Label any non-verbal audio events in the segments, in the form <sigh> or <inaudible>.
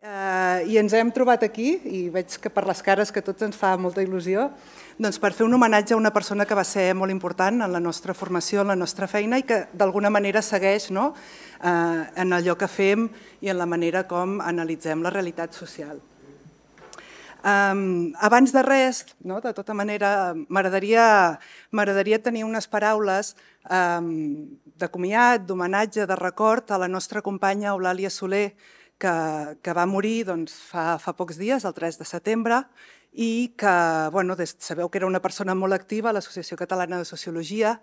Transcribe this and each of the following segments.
Eh, I ens hem trobat aquí, i veig que per les cares que tots ens fa molta il·lusió, doncs per fer un homenatge a una persona que va ser molt important en la nostra formació, en la nostra feina, i que d'alguna manera segueix no? eh, en allò que fem i en la manera com analitzem la realitat social. abans de res, no, de tota manera, m'agradaria tenir unes paraules de comiat, d'homenatge, de record a la nostra companya Eulàlia Soler, que, que va morir doncs, fa, fa pocs dies, el 3 de setembre, i que, bueno, des, sabeu que era una persona molt activa a l'Associació Catalana de Sociologia,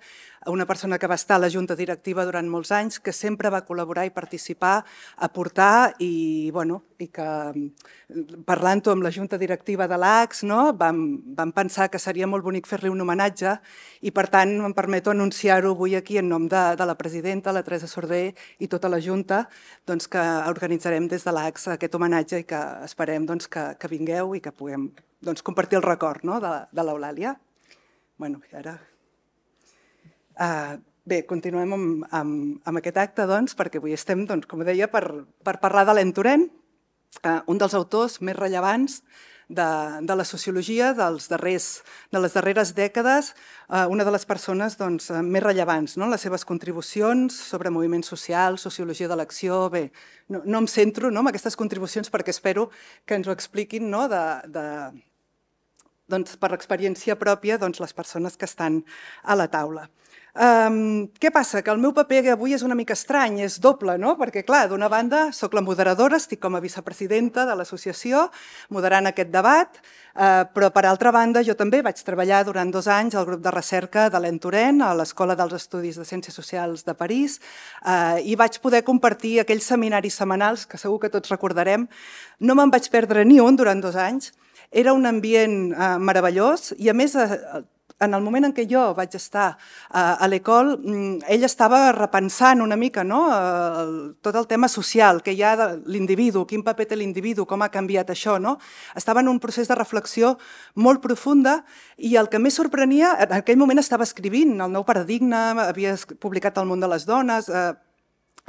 una persona que va estar a la Junta Directiva durant molts anys, que sempre va col·laborar i participar, aportar i, bueno, i que mm, parlant-ho amb la Junta Directiva de l'ACS no, vam, vam pensar que seria molt bonic fer-li un homenatge i, per tant, em permeto anunciar-ho avui aquí en nom de, de la presidenta, la Teresa Sorder i tota la Junta, doncs, que organitzarem des de l'ACS aquest homenatge i que esperem doncs, que, que vingueu i que puguem doncs, compartir el record no, de, de l'Eulàlia. Bueno, ara... Eh, bé, continuem amb, amb, amb aquest acte, doncs, perquè avui estem, doncs, com deia, per, per parlar de l'Entorent, eh, un dels autors més rellevants de, de la sociologia dels darrers, de les darreres dècades, eh, una de les persones doncs, eh, més rellevants. No? Les seves contribucions sobre moviments socials, sociologia de l'acció... Bé, no, no em centro no, en aquestes contribucions perquè espero que ens ho expliquin no, de, de, doncs, per experiència pròpia doncs, les persones que estan a la taula. Um, què passa? Que el meu paper avui és una mica estrany, és doble, no? Perquè, clar, d'una banda, sóc la moderadora, estic com a vicepresidenta de l'associació, moderant aquest debat, uh, però, per altra banda, jo també vaig treballar durant dos anys al grup de recerca de l'Entorent, a l'Escola dels Estudis de Ciències Socials de París, uh, i vaig poder compartir aquells seminaris setmanals, que segur que tots recordarem. No me'n vaig perdre ni un durant dos anys, era un ambient eh, meravellós i a més eh, en el moment en què jo vaig estar a l'ECOL, mm, ell estava repensant una mica no? tot el tema social, que hi ha l'individu, quin paper té l'individu, com ha canviat això. No? Estava en un procés de reflexió molt profunda i el que més sorprenia, en aquell moment estava escrivint el nou paradigma, havia publicat El món de les dones, eh,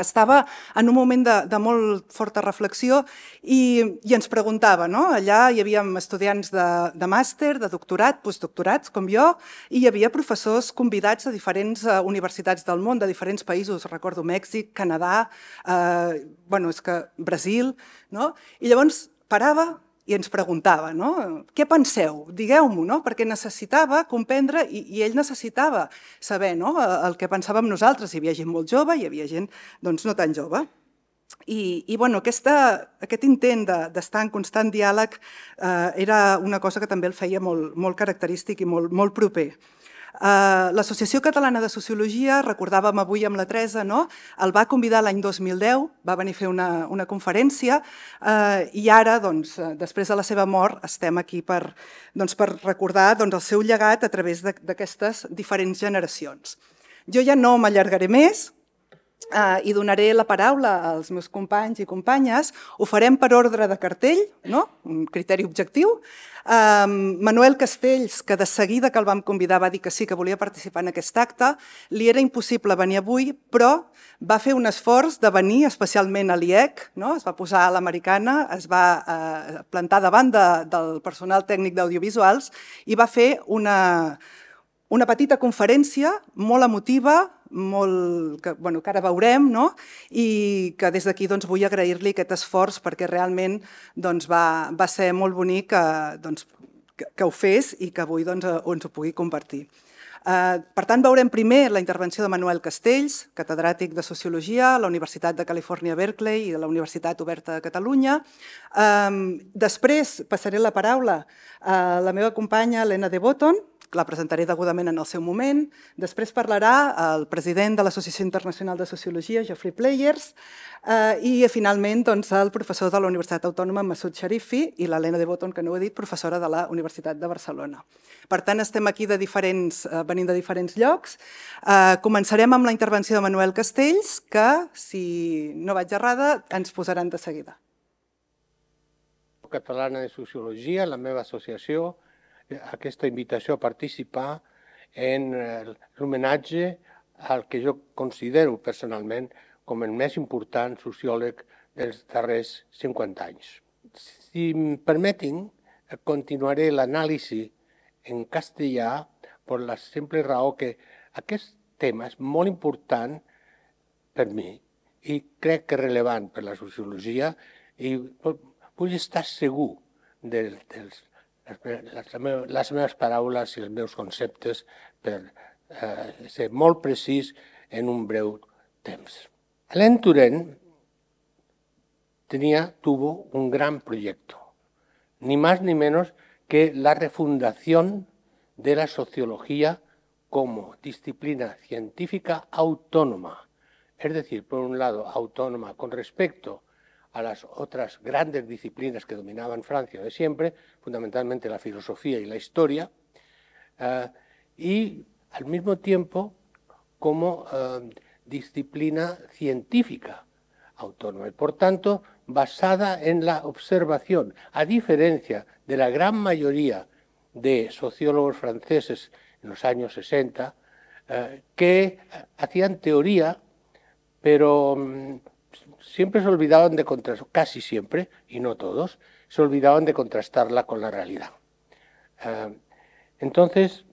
estava en un moment de, de molt forta reflexió i, i ens preguntava, no? allà hi havia estudiants de, de màster, de doctorat, postdoctorats, com jo, i hi havia professors convidats de diferents eh, universitats del món, de diferents països, recordo Mèxic, Canadà, eh, bueno, és que Brasil, no? i llavors parava, i ens preguntava, no? Què penseu? Digueu-m'ho, no? Perquè necessitava comprendre i, i ell necessitava saber no? Eh, el que pensàvem nosaltres. Hi havia gent molt jove, hi havia gent doncs, no tan jove. I, i bueno, aquesta, aquest intent d'estar de, en constant diàleg eh, era una cosa que també el feia molt, molt característic i molt, molt proper. Eh, L'Associació Catalana de Sociologia, recordàvem avui amb la Teresa, no? el va convidar l'any 2010, va venir a fer una, una conferència eh, i ara, doncs, eh, després de la seva mort, estem aquí per, doncs, per recordar doncs, el seu llegat a través d'aquestes diferents generacions. Jo ja no m'allargaré més, Eh, i donaré la paraula als meus companys i companyes. Ho farem per ordre de cartell, no? un criteri objectiu. Manuel Castells, que de seguida que el vam convidar va dir que sí, que volia participar en aquest acte, li era impossible venir avui, però va fer un esforç de venir especialment a l'IEC, no? es va posar a l'americana, es va eh, plantar davant de, del personal tècnic d'audiovisuals i va fer una una petita conferència molt emotiva, molt, que, bueno, que ara veurem, no? i que des d'aquí doncs, vull agrair-li aquest esforç perquè realment doncs, va, va ser molt bonic que, doncs, que, que ho fes i que avui doncs, eh, ens ho pugui compartir. Eh, per tant, veurem primer la intervenció de Manuel Castells, catedràtic de Sociologia a la Universitat de Califòrnia Berkeley i de la Universitat Oberta de Catalunya. Eh, després passaré la paraula a la meva companya Elena de Botton, la presentaré degudament en el seu moment. Després parlarà el president de l'Associació Internacional de Sociologia, Geoffrey Players, eh, i finalment doncs, el professor de la Universitat Autònoma, Massoud Sharifi, i l'Helena de Botton, que no ho he dit, professora de la Universitat de Barcelona. Per tant, estem aquí de diferents, eh, venim de diferents llocs. Eh, començarem amb la intervenció de Manuel Castells, que, si no vaig errada, ens posaran de seguida. Catalana de Sociologia, la meva associació, aquesta invitació a participar en l'homenatge al que jo considero personalment com el més important sociòleg dels darrers 50 anys. Si em permetin, continuaré l'anàlisi en castellà per la simple raó que aquest tema és molt important per mi i crec que relevant per la sociologia i vull estar segur dels, dels, las mismas parábolas y los mismos conceptos, pero conceptes eh, ser molt en un breu temps. Alain Turen tenía, tuvo un gran proyecto, ni más ni menos que la refundación de la sociología como disciplina científica autónoma, es decir, por un lado autónoma con respecto a las otras grandes disciplinas que dominaban Francia de siempre, fundamentalmente la filosofía y la historia, eh, y al mismo tiempo como eh, disciplina científica autónoma y por tanto basada en la observación, a diferencia de la gran mayoría de sociólogos franceses en los años 60 eh, que hacían teoría pero mm, siempre se olvidaban de contrastar, casi siempre, y no todos, se olvidaban de contrastarla con la realidad. Ah, entonces,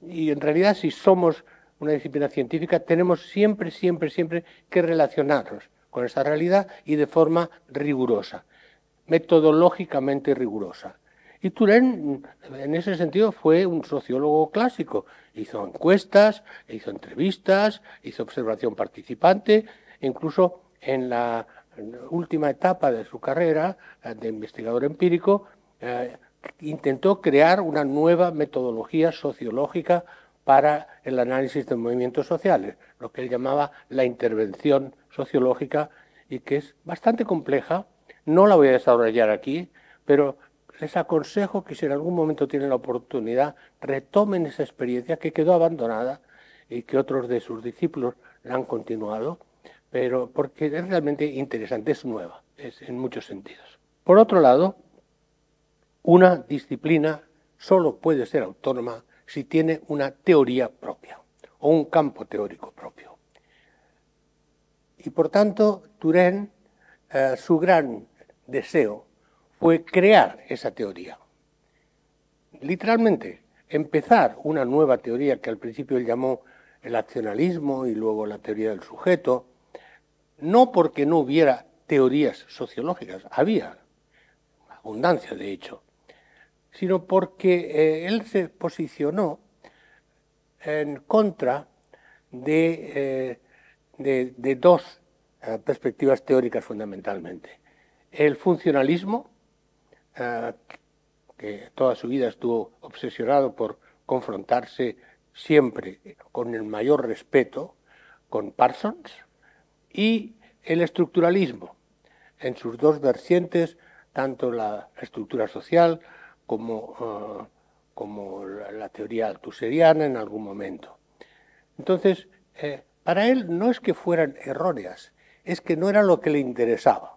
y en realidad si somos una disciplina científica, tenemos siempre, siempre, siempre que relacionarnos con esa realidad y de forma rigurosa, metodológicamente rigurosa. Y Turén, en ese sentido, fue un sociólogo clásico. Hizo encuestas, hizo entrevistas, hizo observación participante, incluso en la última etapa de su carrera de investigador empírico, eh, intentó crear una nueva metodología sociológica para el análisis de movimientos sociales, lo que él llamaba la intervención sociológica y que es bastante compleja. No la voy a desarrollar aquí, pero les aconsejo que si en algún momento tienen la oportunidad, retomen esa experiencia que quedó abandonada y que otros de sus discípulos la han continuado pero porque es realmente interesante, es nueva en muchos sentidos. Por otro lado, una disciplina solo puede ser autónoma si tiene una teoría propia o un campo teórico propio. Y por tanto, Turén, eh, su gran deseo fue crear esa teoría. Literalmente, empezar una nueva teoría que al principio él llamó el accionalismo y luego la teoría del sujeto, no porque no hubiera teorías sociológicas, había abundancia de hecho, sino porque eh, él se posicionó en contra de, eh, dos eh, perspectivas teóricas fundamentalmente. El funcionalismo, que toda su vida estuvo obsesionado por confrontarse siempre con el mayor respeto con Parsons, y el estructuralismo, en sus dos vertientes, tanto la estructura social como, eh, como la, teoría altuseriana en algún momento. Entonces, eh, para él no es que fueran erróneas, es que no era lo que le interesaba.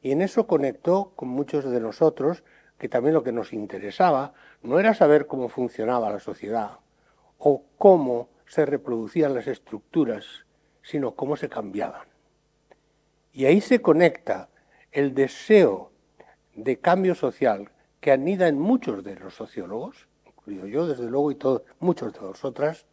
Y en eso conectó con muchos de nosotros que también lo que nos interesaba no era saber cómo funcionaba la sociedad o cómo se reproducían las estructuras sino cómo se cambiaban. Y ahí se conecta el deseo de cambio social que anida en muchos de los sociólogos, incluido yo desde luego y todos, muchos de vosotras,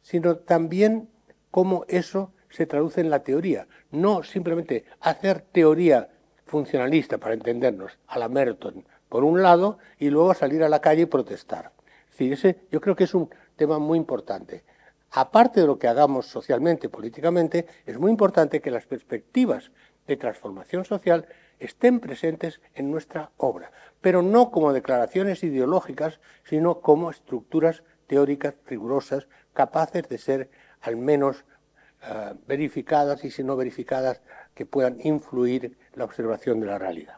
sino también cómo eso se traduce en la teoría. No simplemente hacer teoría funcionalista, para entendernos, a la Merton, por un lado, y luego salir a la calle y protestar. Es ese, yo creo que es un tema muy importante aparte de lo que hagamos socialmente, políticamente, es muy importante que las perspectivas de transformación social estén presentes en nuestra obra, pero no como declaraciones ideológicas, sino como estructuras teóricas rigurosas, capaces de ser al menos eh, verificadas y si no verificadas, que puedan influir la observación de la realidad.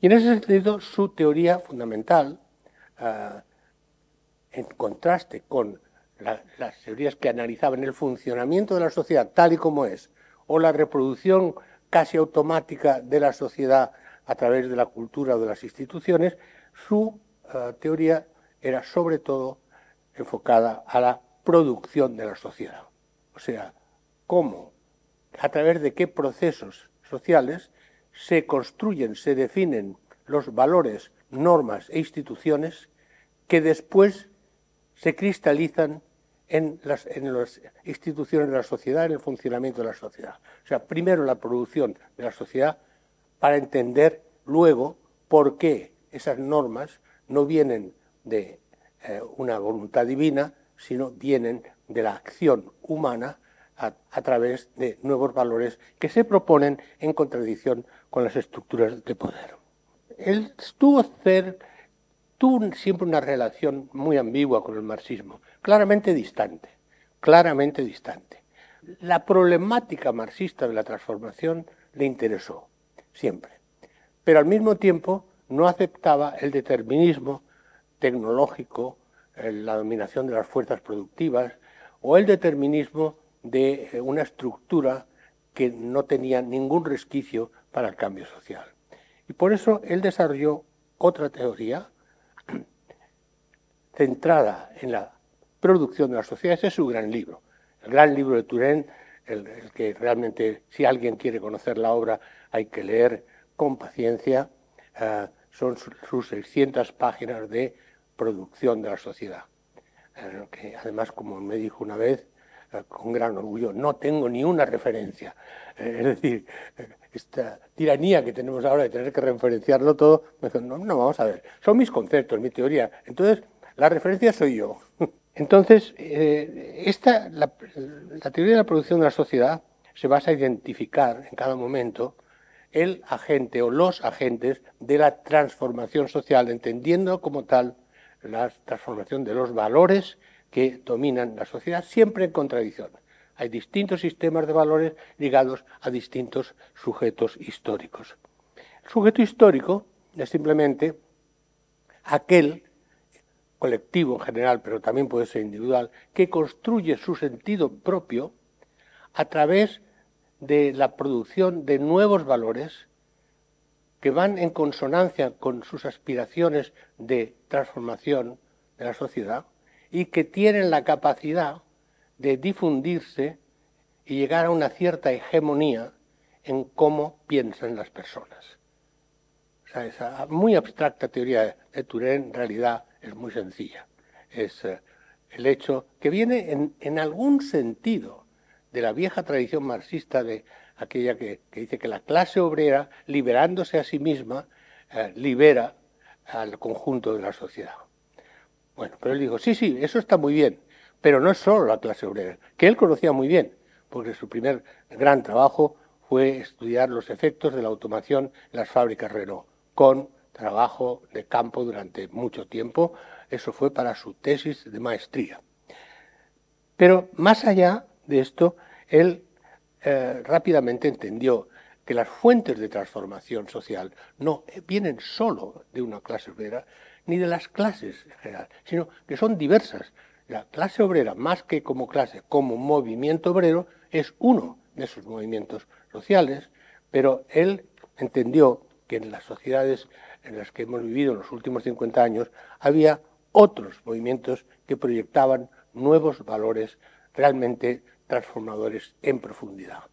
Y en ese sentido, su teoría fundamental, eh, en contraste con las teorías que analizaban el funcionamiento de la sociedad tal y como es, o la reproducción casi automática de la sociedad a través de la cultura o de las instituciones, su eh, teoría era sobre todo enfocada a la producción de la sociedad. O sea, cómo, a través de qué procesos sociales se construyen, se definen los valores, normas e instituciones que después se cristalizan en las, instituciones de la sociedad, en el funcionamiento de la sociedad. O sea, primero la producción de la sociedad para entender luego por qué esas normas no vienen de eh, una voluntad divina, sino vienen de la acción humana a, través de nuevos valores que se proponen en contradicción con las estructuras de poder. El ser tuvo siempre una relación muy ambigua con el marxismo claramente distante, claramente distante. La problemática marxista de la transformación le interesó, siempre. Pero al mismo tiempo no aceptaba el determinismo tecnológico, eh, la dominación de las fuerzas productivas o el determinismo de eh, una estructura que no tenía ningún resquicio para el cambio social. Y por eso él desarrolló otra teoría <clears throat> centrada en la Producción de Sociedad, ese es su gran libro. El gran libro de Turén, el, que realmente, si alguien quiere conocer la obra, hay que leer con paciencia. Ah, son sus 600 páginas de producción de la sociedad. Ah, que además, como me dijo una vez, ah, con gran orgullo, no tengo ni una referencia. Eh, es decir, eh, esta tiranía que tenemos ahora de tener que referenciarlo todo, me no, no, vamos a ver, son mis conceptos, mi teoría. Entonces, la referencia soy yo. <laughs> Entonces, eh, esta, la, teoría de la producción de la sociedad se basa en identificar en cada momento el agente o los agentes de la transformación social, entendiendo como tal la transformación de los valores que dominan la sociedad, siempre en contradicción. Hay distintos sistemas de valores ligados a distintos sujetos históricos. El sujeto histórico es simplemente aquel colectivo en general, pero también puede ser individual, que construye su sentido propio a través de la producción de nuevos valores que van en consonancia con sus aspiraciones de transformación de la sociedad y que tienen la capacidad de difundirse y llegar a una cierta hegemonía en cómo piensan las personas. esa muy abstracta teoría de Turén en realidad es muy sencilla. Es eh, el hecho que viene en, algún sentido de la vieja tradición marxista de aquella que, dice que la clase obrera, liberándose a sí misma, eh, libera al conjunto de la sociedad. Bueno, pero él dijo, sí, sí, eso está muy bien, pero no es solo la clase obrera, que él conocía muy bien, porque su primer gran trabajo fue estudiar los efectos de la automación en las fábricas Renault, con trabajo de campo durante mucho tiempo. Eso fue para su tesis de maestría. Pero más allá de esto, él eh, rápidamente entendió que las fuentes de transformación social no vienen solo de una clase obrera ni de las clases en general, sino que son diversas. La clase obrera, más que como clase, como movimiento obrero, es uno de sus movimientos sociales, pero él entendió que en las sociedades en las que hemos vivido en los últimos 50 años, había otros movimientos que proyectaban nuevos valores realmente transformadores en profundidad.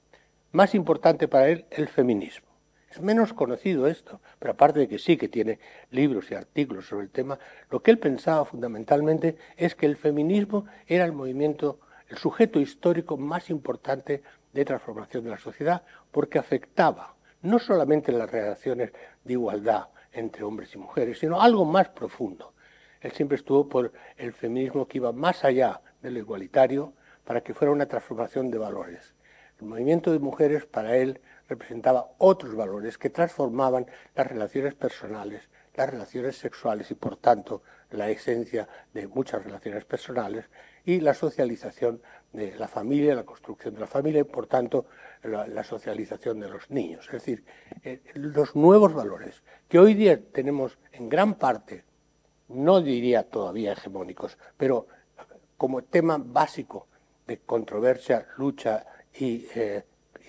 Más importante para él, el feminismo. Es menos conocido esto, pero aparte de que sí que tiene libros y artículos sobre el tema, lo que él pensaba fundamentalmente es que el feminismo era el movimiento, el sujeto histórico más importante de transformación de la sociedad, porque afectaba no solamente las relaciones de igualdad entre hombres y mujeres, sino algo más profundo. Él siempre estuvo por el feminismo que iba más allá de lo igualitario para que fuera una transformación de valores. El movimiento de mujeres para él representaba otros valores que transformaban las relaciones personales, las relaciones sexuales y por tanto la esencia de muchas relaciones personales y la socialización de la familia, la construcción de la familia y por tanto la, socialización de los niños. Es decir, eh, los nuevos valores que hoy día tenemos en gran parte, no diría todavía hegemónicos, pero como tema básico de controversia, lucha y, eh,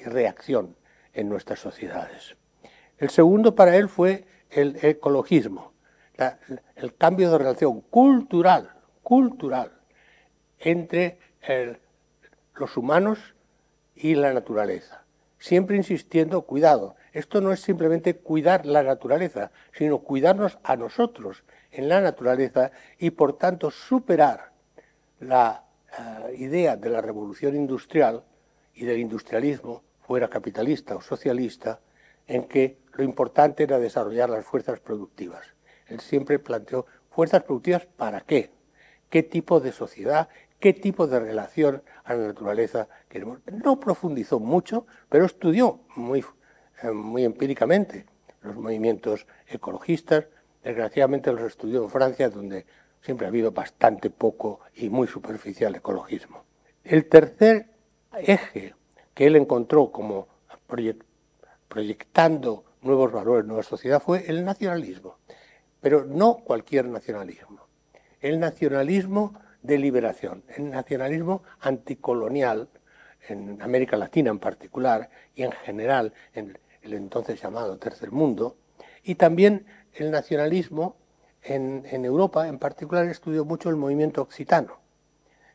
reacción en nuestras sociedades. El segundo para él fue el ecologismo, el cambio de relación cultural, cultural, entre los humanos y la naturaleza. Siempre insistiendo, cuidado, esto no es simplemente cuidar la naturaleza, sino cuidarnos a nosotros en la naturaleza y por tanto superar la eh, idea de la revolución industrial y del industrialismo, fuera capitalista o socialista, en que lo importante era desarrollar las fuerzas productivas. Él siempre planteó fuerzas productivas para qué, qué tipo de sociedad, qué tipo de relación a la naturaleza queremos. No profundizó mucho, pero estudió muy, eh, muy empíricamente los movimientos ecologistas. Desgraciadamente los estudió en Francia, donde siempre ha habido bastante poco y muy superficial ecologismo. El tercer eje que él encontró como proyectando nuevos valores, nueva sociedad, fue el nacionalismo. Pero no cualquier nacionalismo. El nacionalismo de liberación, el nacionalismo anticolonial en América Latina en particular y en general en el entonces llamado Tercer Mundo, y también el nacionalismo en, Europa, en particular estudió mucho el movimiento occitano.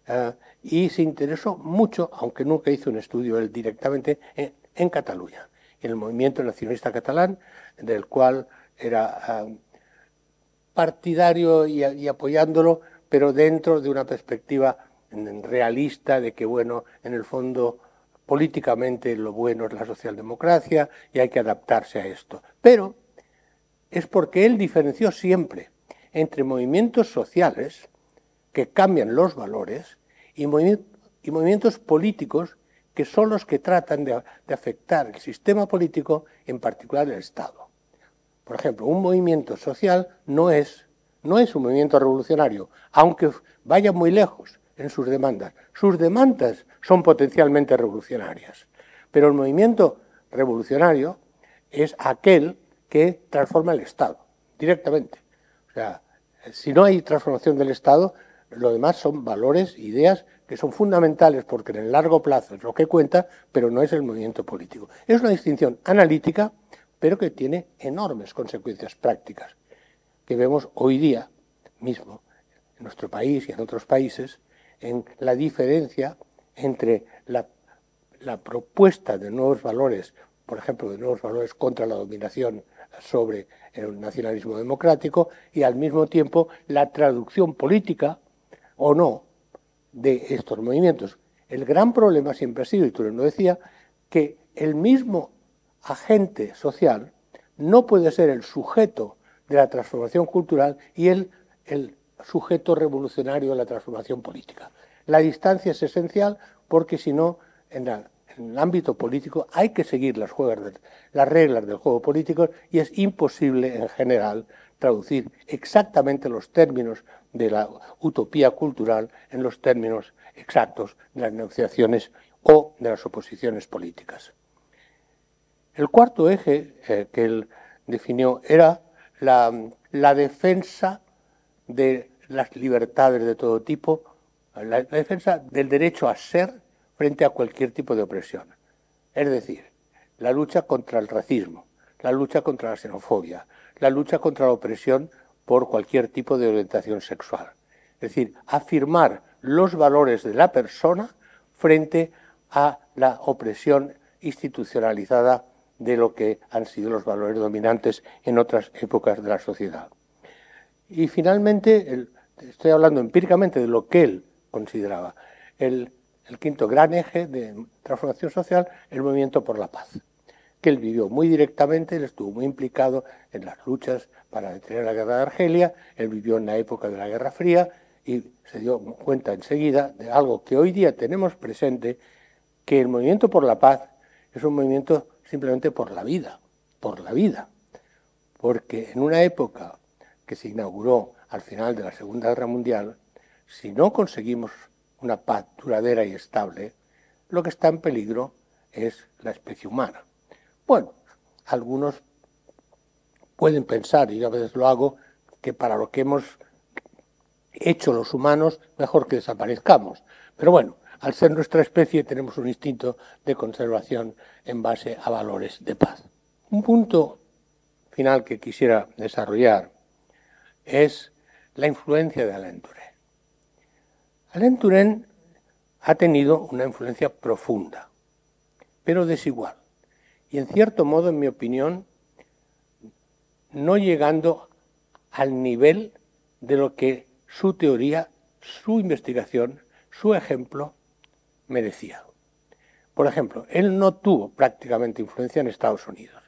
Eh, y se interesó mucho, aunque nunca hizo un estudio él directamente, en, Cataluña, en el movimiento nacionalista catalán, del cual era eh, partidario y apoyándolo pero dentro de una perspectiva realista de que, bueno, en el fondo políticamente lo bueno es la socialdemocracia y hay que adaptarse a esto. Pero es porque él diferenció siempre entre movimientos sociales que cambian los valores y, movimientos políticos que son los que tratan de, afectar el sistema político, en particular el Estado. Por ejemplo, un movimiento social no es no es un movimiento revolucionario, aunque vaya muy lejos en sus demandas. Sus demandas son potencialmente revolucionarias, pero el movimiento revolucionario es aquel que transforma el Estado directamente. O sea, si no hay transformación del Estado, lo demás son valores, ideas que son fundamentales porque en el largo plazo es lo que cuenta, pero no es el movimiento político. Es una distinción analítica, pero que tiene enormes consecuencias prácticas que vemos hoy día mismo en nuestro país y en otros países, en la diferencia entre la, propuesta de nuevos valores, por ejemplo, de nuevos valores contra la dominación sobre el nacionalismo democrático y al mismo tiempo la traducción política o no de estos movimientos. El gran problema siempre ha sido, y tú lo decía, que el mismo agente social no puede ser el sujeto de la transformación cultural y el sujeto revolucionario de la transformación política. La distancia es esencial porque si no, en, el ámbito político hay que seguir las, reglas del juego político y es imposible en general traducir exactamente los términos de la utopía cultural en los términos exactos de las negociaciones o de las oposiciones políticas. El cuarto eje eh, que él definió era la, defensa de las libertades de todo tipo, la, la defensa del derecho a ser frente a cualquier tipo de opresión. Es decir, la lucha contra el racismo, la lucha contra la xenofobia, la lucha contra la opresión por cualquier tipo de orientación sexual. Es decir, afirmar los valores de la persona frente a la opresión institucionalizada de lo que han sido los valores dominantes en otras épocas de la sociedad. Y finalmente, estoy hablando empíricamente de lo que él consideraba, el, quinto gran eje de transformación social, el movimiento por la paz, que él vivió muy directamente, él estuvo muy implicado en las luchas para detener la guerra de Argelia, él vivió en la época de la Guerra Fría y se dio cuenta enseguida de algo que hoy día tenemos presente, que el movimiento por la paz es un movimiento simplemente por la vida, por la vida. Porque en una época que se inauguró al final de la Segunda Guerra Mundial, si no conseguimos una paz duradera y estable, lo que está en peligro es la especie humana. Bueno, algunos pueden pensar, y yo a veces lo hago, que para lo que hemos hecho los humanos, mejor que desaparezcamos. Pero bueno, al ser nuestra especie tenemos un instinto de conservación en base a valores de paz. Un punto final que quisiera desarrollar es la influencia de Alain Turén. Alain ha tenido una influencia profunda, pero desigual, y en cierto modo, en mi opinión, no llegando al nivel de lo que su teoría, su investigación, su ejemplo me decía. Por ejemplo, él no tuvo prácticamente influencia en Estados Unidos,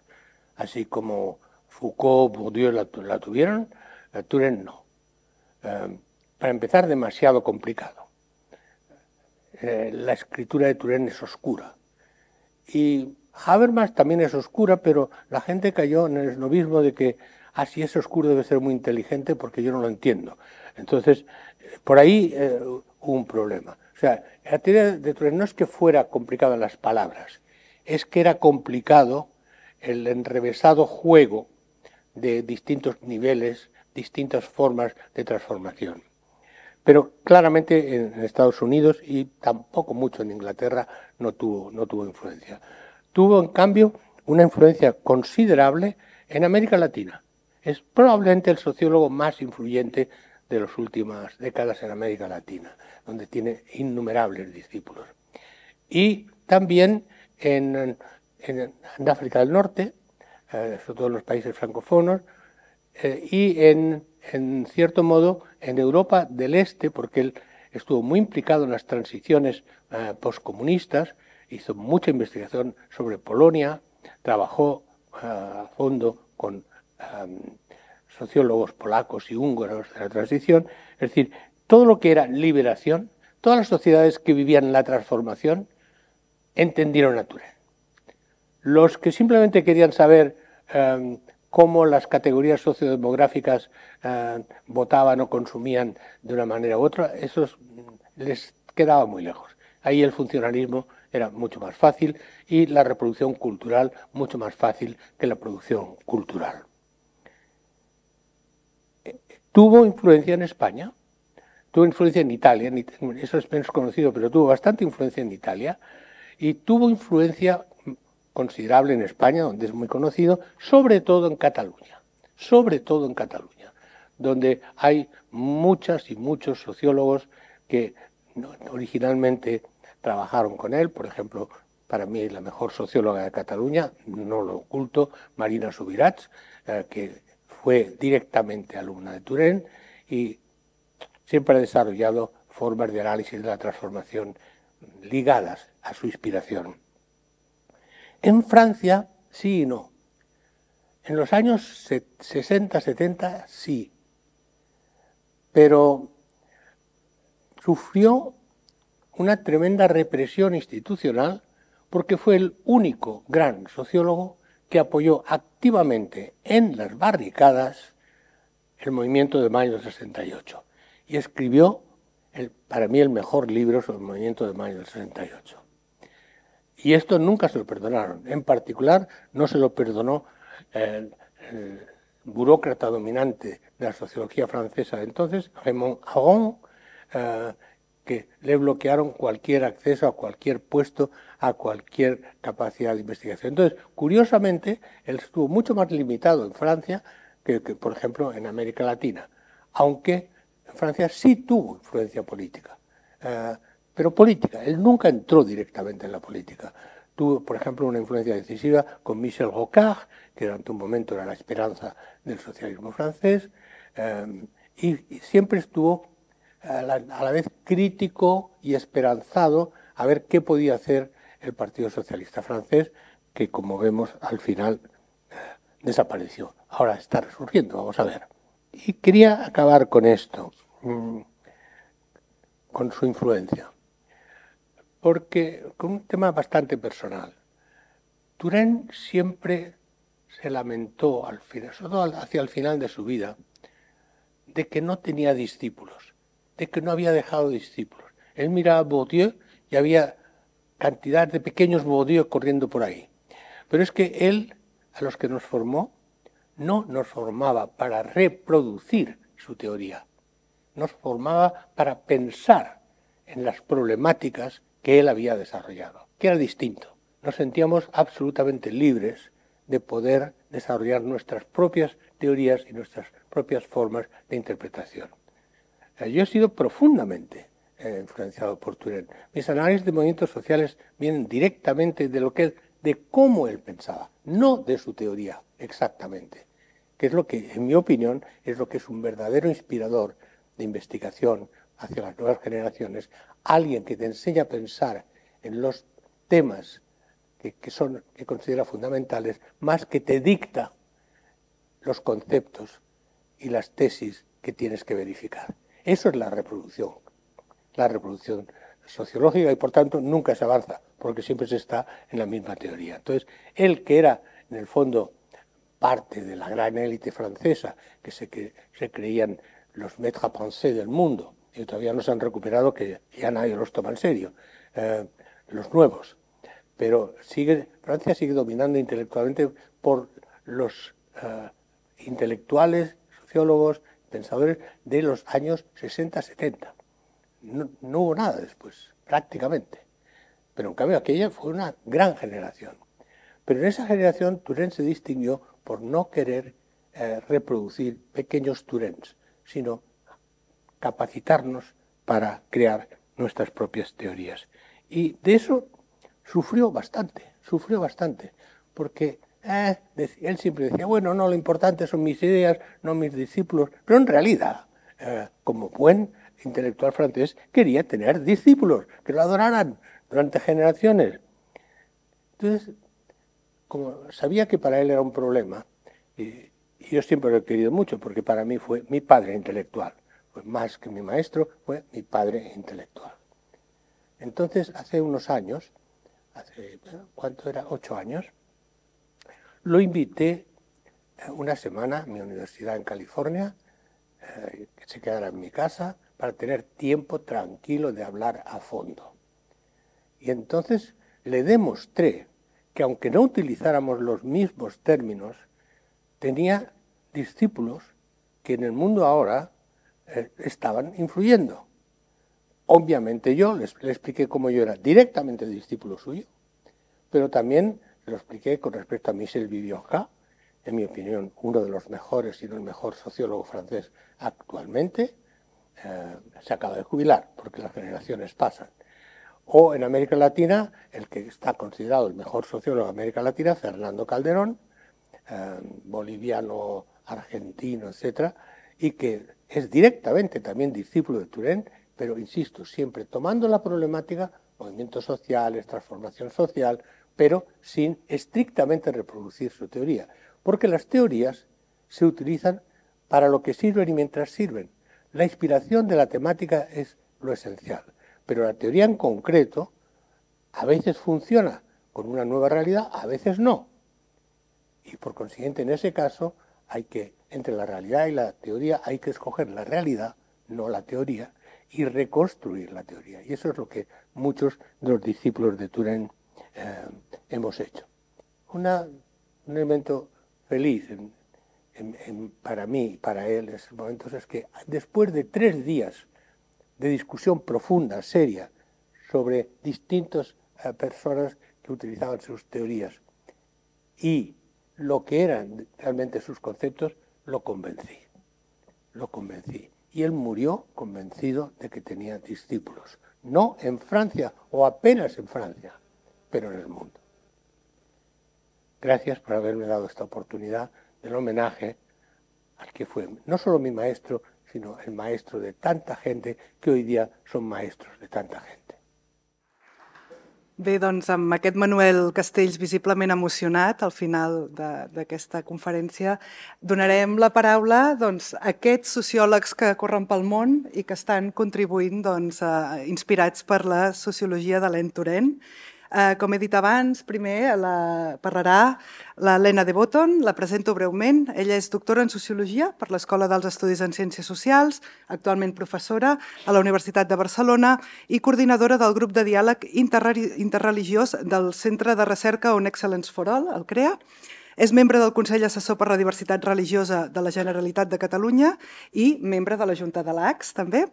así como Foucault, Bourdieu la, tuvieron, Turen no. Em, para empezar, demasiado complicado. Eh, la escritura de Turen es oscura. Y Habermas también es oscura, pero la gente cayó en el esnovismo de que, ah, si es oscuro debe ser muy inteligente porque yo no lo entiendo. Entonces, eh, por ahí eh, hubo un problema. O sea, la teoría de no es que fuera complicado las palabras, es que era complicado el enrevesado juego de distintos niveles, distintas formas de transformación. Pero claramente en Estados Unidos y tampoco mucho en Inglaterra no tuvo, no tuvo influencia. Tuvo, en cambio, una influencia considerable en América Latina. Es probablemente el sociólogo más influyente de las últimas décadas en América Latina, donde tiene innumerables discípulos. Y también en, África del Norte, eh, sobre todo en los países francófonos, eh, y en, cierto modo en Europa del Este, porque él estuvo muy implicado en las transiciones eh, postcomunistas, hizo mucha investigación sobre Polonia, trabajó a fondo con sociólogos polacos y húngaros de la transición, es decir, todo lo que era liberación, todas las sociedades que vivían la transformación entendieron natural. Los que simplemente querían saber em, cómo las categorías sociodemográficas em, votaban o consumían de una manera u otra, eso les quedaba muy lejos. Ahí el funcionalismo era mucho más fácil y la reproducción cultural mucho más fácil que la producción cultural tuvo influencia en España, tuvo influencia en Italia, eso es menos conocido, pero tuvo bastante influencia en Italia, y tuvo influencia considerable en España, donde es muy conocido, sobre todo en Cataluña, sobre todo en Cataluña, donde hay muchas y muchos sociólogos que originalmente trabajaron con él, por ejemplo, para mí la mejor socióloga de Cataluña, no lo oculto, Marina Subirats, eh, que fue directamente alumna de Turén y siempre ha desarrollado formas de análisis de la transformación ligadas a su inspiración. En Francia, sí y no. En los años 60-70, sí. Pero sufrió una tremenda represión institucional porque fue el único gran sociólogo apoyó activamente en las barricadas el movimiento de mayo del 68 y escribió el, para mí el mejor libro sobre el movimiento de mayo del 68. Y esto nunca se lo perdonaron. En particular, no se lo perdonó eh, el, burócrata dominante de la sociología francesa de entonces, Raymond Aron, eh, que le bloquearon cualquier acceso a cualquier puesto, a cualquier capacidad de investigación. Entonces, curiosamente, él estuvo mucho más limitado en Francia que, por ejemplo, en América Latina, aunque en Francia sí tuvo influencia política, eh, pero política, él nunca entró directamente en la política. Tuvo, por ejemplo, una influencia decisiva con Michel Rocard, que durante un momento era la esperanza del socialismo francés, eh, y siempre estuvo a la, vez crítico y esperanzado a ver qué podía hacer el Partido Socialista francés, que como vemos al final eh, desapareció. Ahora está resurgiendo, vamos a ver. Y quería acabar con esto, mm, con su influencia, porque con un tema bastante personal. Turén siempre se lamentó, al final, sobre hacia el final de su vida, de que no tenía discípulos de que no había dejado discípulos. Él miraba a y había cantidad de pequeños Baudieu corriendo por ahí. Pero es que él, a los que nos formó, no nos formaba para reproducir su teoría, nos formaba para pensar en las problemáticas que él había desarrollado, que era distinto. Nos sentíamos absolutamente libres de poder desarrollar nuestras propias teorías y nuestras propias formas de interpretación. Yo he sido profundamente eh, influenciado por Turel. Mis análisis de movimientos sociales vienen directamente de lo que de cómo él pensaba, no de su teoría exactamente, que es lo que, en mi opinión, es lo que es un verdadero inspirador de investigación hacia las nuevas generaciones, alguien que te enseña a pensar en los temas son, que considera fundamentales, más que te dicta los conceptos y las tesis que tienes que verificar. Eso es la reproducción, la reproducción sociológica y por tanto nunca se avanza porque siempre se está en la misma teoría. Entonces, él que era en el fondo parte de la gran élite francesa que se, creían los maîtres pensés del mundo y todavía no se han recuperado que ya nadie los toma en serio, eh, los nuevos. Pero sigue, Francia sigue dominando intelectualmente por los eh, intelectuales, sociólogos, pensadores de los años 60-70. No, hubo nada después, prácticamente. Pero en cambio aquella fue una gran generación. Pero en esa generación Turén se distinguió por no querer eh, reproducir pequeños Turens, sino capacitarnos para crear nuestras propias teorías. Y de eso sufrió bastante, sufrió bastante, porque eh, él siempre decía, bueno, no, lo importante son mis ideas, no mis discípulos, pero en realidad, eh, como buen intelectual francés, quería tener discípulos que lo adoraran durante generaciones. Entonces, como sabía que para él era un problema, y, yo siempre lo he querido mucho, porque para mí fue mi padre intelectual, pues más que mi maestro, fue mi padre intelectual. Entonces, hace unos años, hace, ¿cuánto era? Ocho años, lo invité eh, una semana a mi universidad en California, eh, que se quedara en mi casa, para tener tiempo tranquilo de hablar a fondo. Y entonces le demostré que aunque no utilizáramos los mismos términos, tenía discípulos que en el mundo ahora eh, estaban influyendo. Obviamente yo le expliqué cómo yo era directamente discípulo suyo, pero también lo expliqué con respecto a Michel Vivioca, en mi opinión, uno de los mejores, y no el mejor sociólogo francés actualmente, eh, se acaba de jubilar, porque las generaciones pasan. O en América Latina, el que está considerado el mejor sociólogo de América Latina, Fernando Calderón, eh, boliviano, argentino, etc., y que es directamente también discípulo de Turén, pero insisto, siempre tomando la problemática, movimientos sociales, transformación social, pero sin estrictamente reproducir su teoría, porque las teorías se utilizan para lo que sirven y mientras sirven. La inspiración de la temática es lo esencial, pero la teoría en concreto a veces funciona con una nueva realidad, a veces no. Y por consiguiente, en ese caso, hay que, entre la realidad y la teoría, hay que escoger la realidad, no la teoría, y reconstruir la teoría. Y eso es lo que muchos de los discípulos de Turing eh, hemos hecho. un elemento feliz para mí y para él en estos momentos es que después de tres días de discusión profunda, seria, sobre distintas eh, personas que utilizaban sus teorías y lo que eran realmente sus conceptos, lo convencí. Lo convencí. Y él murió convencido de que tenía discípulos. No en Francia, o apenas en Francia, pero en el mundo. Gracias por haberme dado esta oportunidad del homenaje al que fue no solo mi maestro, sino el maestro de tanta gente que hoy día son maestros de tanta gente. Bé, doncs amb aquest Manuel Castells visiblement emocionat al final d'aquesta conferència, donarem la paraula doncs, a aquests sociòlegs que corren pel món i que estan contribuint doncs, a, inspirats per la sociologia de l'Ent Torrent. Eh, com he dit abans, primer eh, la, parlarà l'Helena de Botton, la presento breument. Ella és doctora en Sociologia per l'Escola dels Estudis en Ciències Socials, actualment professora a la Universitat de Barcelona i coordinadora del grup de diàleg interreligiós del Centre de Recerca On Excellence for All, el CREA. És membre del Consell Assessor per la Diversitat Religiosa de la Generalitat de Catalunya i membre de la Junta de l'ACS, també.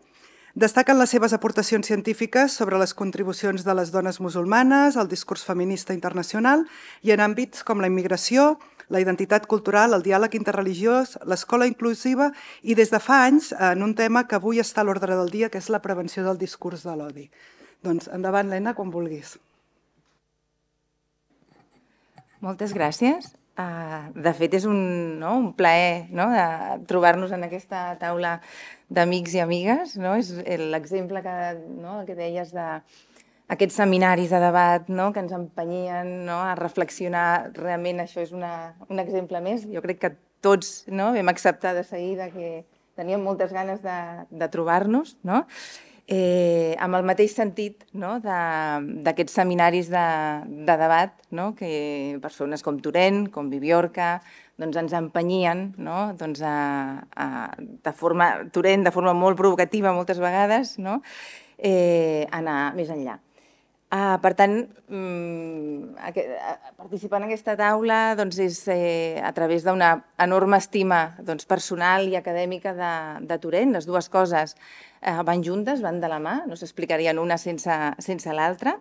Destaquen les seves aportacions científiques sobre les contribucions de les dones musulmanes, el discurs feminista internacional i en àmbits com la immigració, la identitat cultural, el diàleg interreligiós, l'escola inclusiva i des de fa anys en un tema que avui està a l'ordre del dia, que és la prevenció del discurs de l'odi. Doncs endavant, Lena, quan vulguis. Moltes gràcies. Ah, de fet, és un, no, un plaer no, trobar-nos en aquesta taula d'amics i amigues, no? És l'exemple que, no? que deies de aquests seminaris de debat no? que ens empenyien no? a reflexionar, realment això és una, un exemple més. Jo crec que tots no? vam acceptar de seguida que teníem moltes ganes de, de trobar-nos, no? eh, amb el mateix sentit no? d'aquests seminaris de, de debat, no? que persones com Torent, com Viviorca, doncs ens empenyien no? doncs a, a, de forma torent, de forma molt provocativa moltes vegades, no? eh, anar més enllà. Ah, per tant, mm, participar en aquesta taula doncs, és eh, a través d'una enorme estima doncs, personal i acadèmica de, de Torent. Les dues coses eh, van juntes, van de la mà, no s'explicarien una sense, sense l'altra.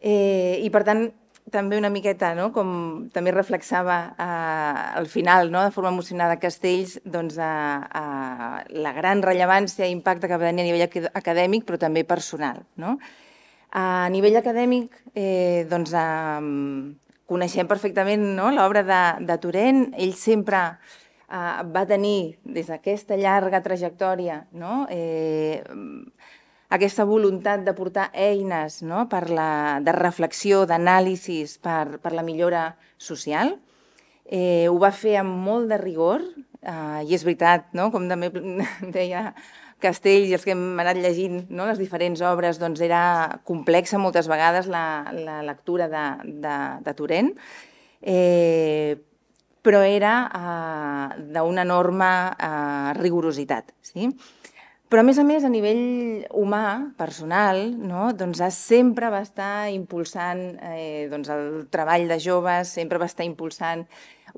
Eh, I, per tant, també una miqueta, no? com també reflexava eh, al final, no? de forma emocionada, Castells, doncs, a, a la gran rellevància i impacte que va tenir a nivell acadèmic, però també personal. No? A nivell acadèmic, eh, doncs, eh, coneixem perfectament no? l'obra de, de Torent. Ell sempre eh, va tenir, des d'aquesta llarga trajectòria, no? eh, aquesta voluntat de portar eines no? per la, de reflexió, d'anàlisis per, per la millora social. Eh, ho va fer amb molt de rigor eh, i és veritat, no? com també <laughs> deia Castells i els que hem anat llegint no? les diferents obres, doncs era complexa moltes vegades la, la lectura de, de, de Torent, eh, però era eh, d'una enorme eh, rigorositat. Sí? Però, a més a més, a nivell humà, personal, no? doncs sempre va estar impulsant eh, doncs el treball de joves, sempre va estar impulsant,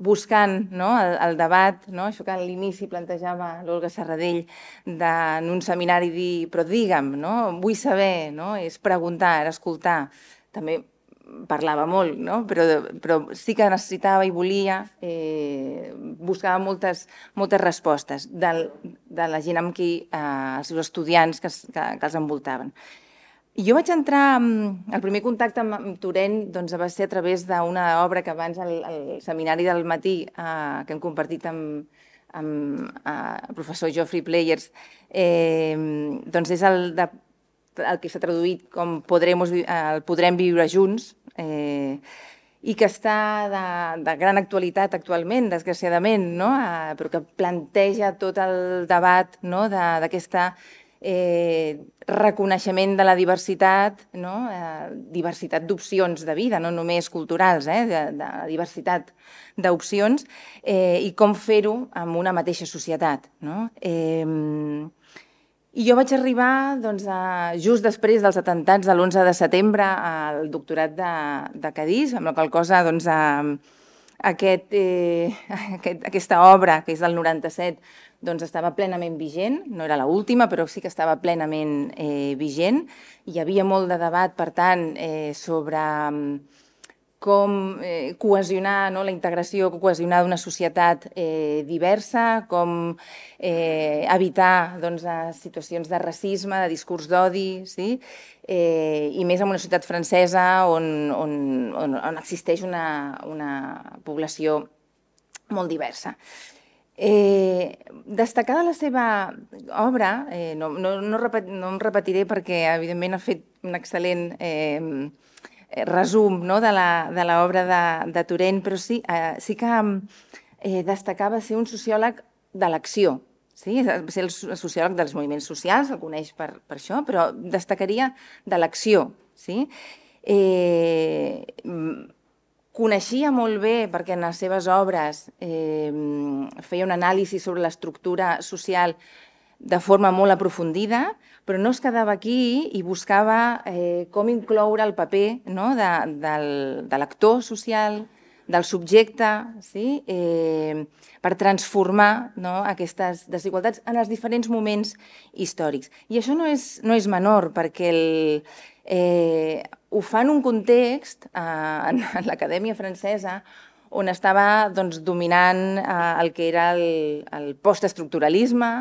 buscant no? el, el debat, no? això que a l'inici plantejava l'Olga Serradell de, en un seminari dir, però digue'm, no? vull saber, no? és preguntar, escoltar. També parlava molt, no? però, però sí que necessitava i volia, eh, buscava moltes, moltes respostes del, de la gent amb qui, eh, els seus estudiants que, que, que els envoltaven. I jo vaig entrar, el primer contacte amb, amb doncs, va ser a través d'una obra que abans al, al seminari del matí eh, que hem compartit amb, amb eh, el professor Geoffrey Players, eh, doncs és el de el que s'ha traduït com podremos, el Podrem viure junts, eh, i que està de, de gran actualitat actualment, desgraciadament, no? eh, però que planteja tot el debat no? d'aquesta de, eh, reconeixement de la diversitat, no? eh, diversitat d'opcions de vida, no només culturals, eh, de, de diversitat d'opcions, eh, i com fer-ho amb una mateixa societat. No? Eh, i jo vaig arribar doncs, a, just després dels atemptats de l'11 de setembre al doctorat de, de Cadís, amb la qual cosa doncs, a, aquest, eh, <laughs> aquest, aquesta obra, que és del 97, doncs estava plenament vigent, no era l'última, però sí que estava plenament eh, vigent. Hi havia molt de debat, per tant, eh, sobre... Eh, com eh, cohesionar no, la integració, cohesionar d'una societat eh, diversa, com eh, evitar doncs, eh, situacions de racisme, de discurs d'odi, sí? eh, i més en una societat francesa on, on, on, on existeix una, una població molt diversa. Eh, destacada la seva obra, eh, no, no, no, repet, no em repetiré perquè evidentment ha fet un excel·lent eh, Eh, resum no, de l'obra de, de, de Torent, però sí, eh, sí que mm, eh, destacava ser un sociòleg de l'acció, sí? ser el sociòleg dels moviments socials, el coneix per, per això, però destacaria de l'acció. Sí? Eh, mm, coneixia molt bé, perquè en les seves obres eh, mm, feia un anàlisi sobre l'estructura social de forma molt aprofundida, però no es quedava aquí i buscava eh, com incloure el paper no? de, del, de l'actor social, del subjecte, sí? eh, per transformar no? aquestes desigualtats en els diferents moments històrics. I això no és, no és menor, perquè el, eh, ho fa en un context, eh, en, en l'acadèmia francesa, on estava doncs, dominant eh, el que era el, el postestructuralisme,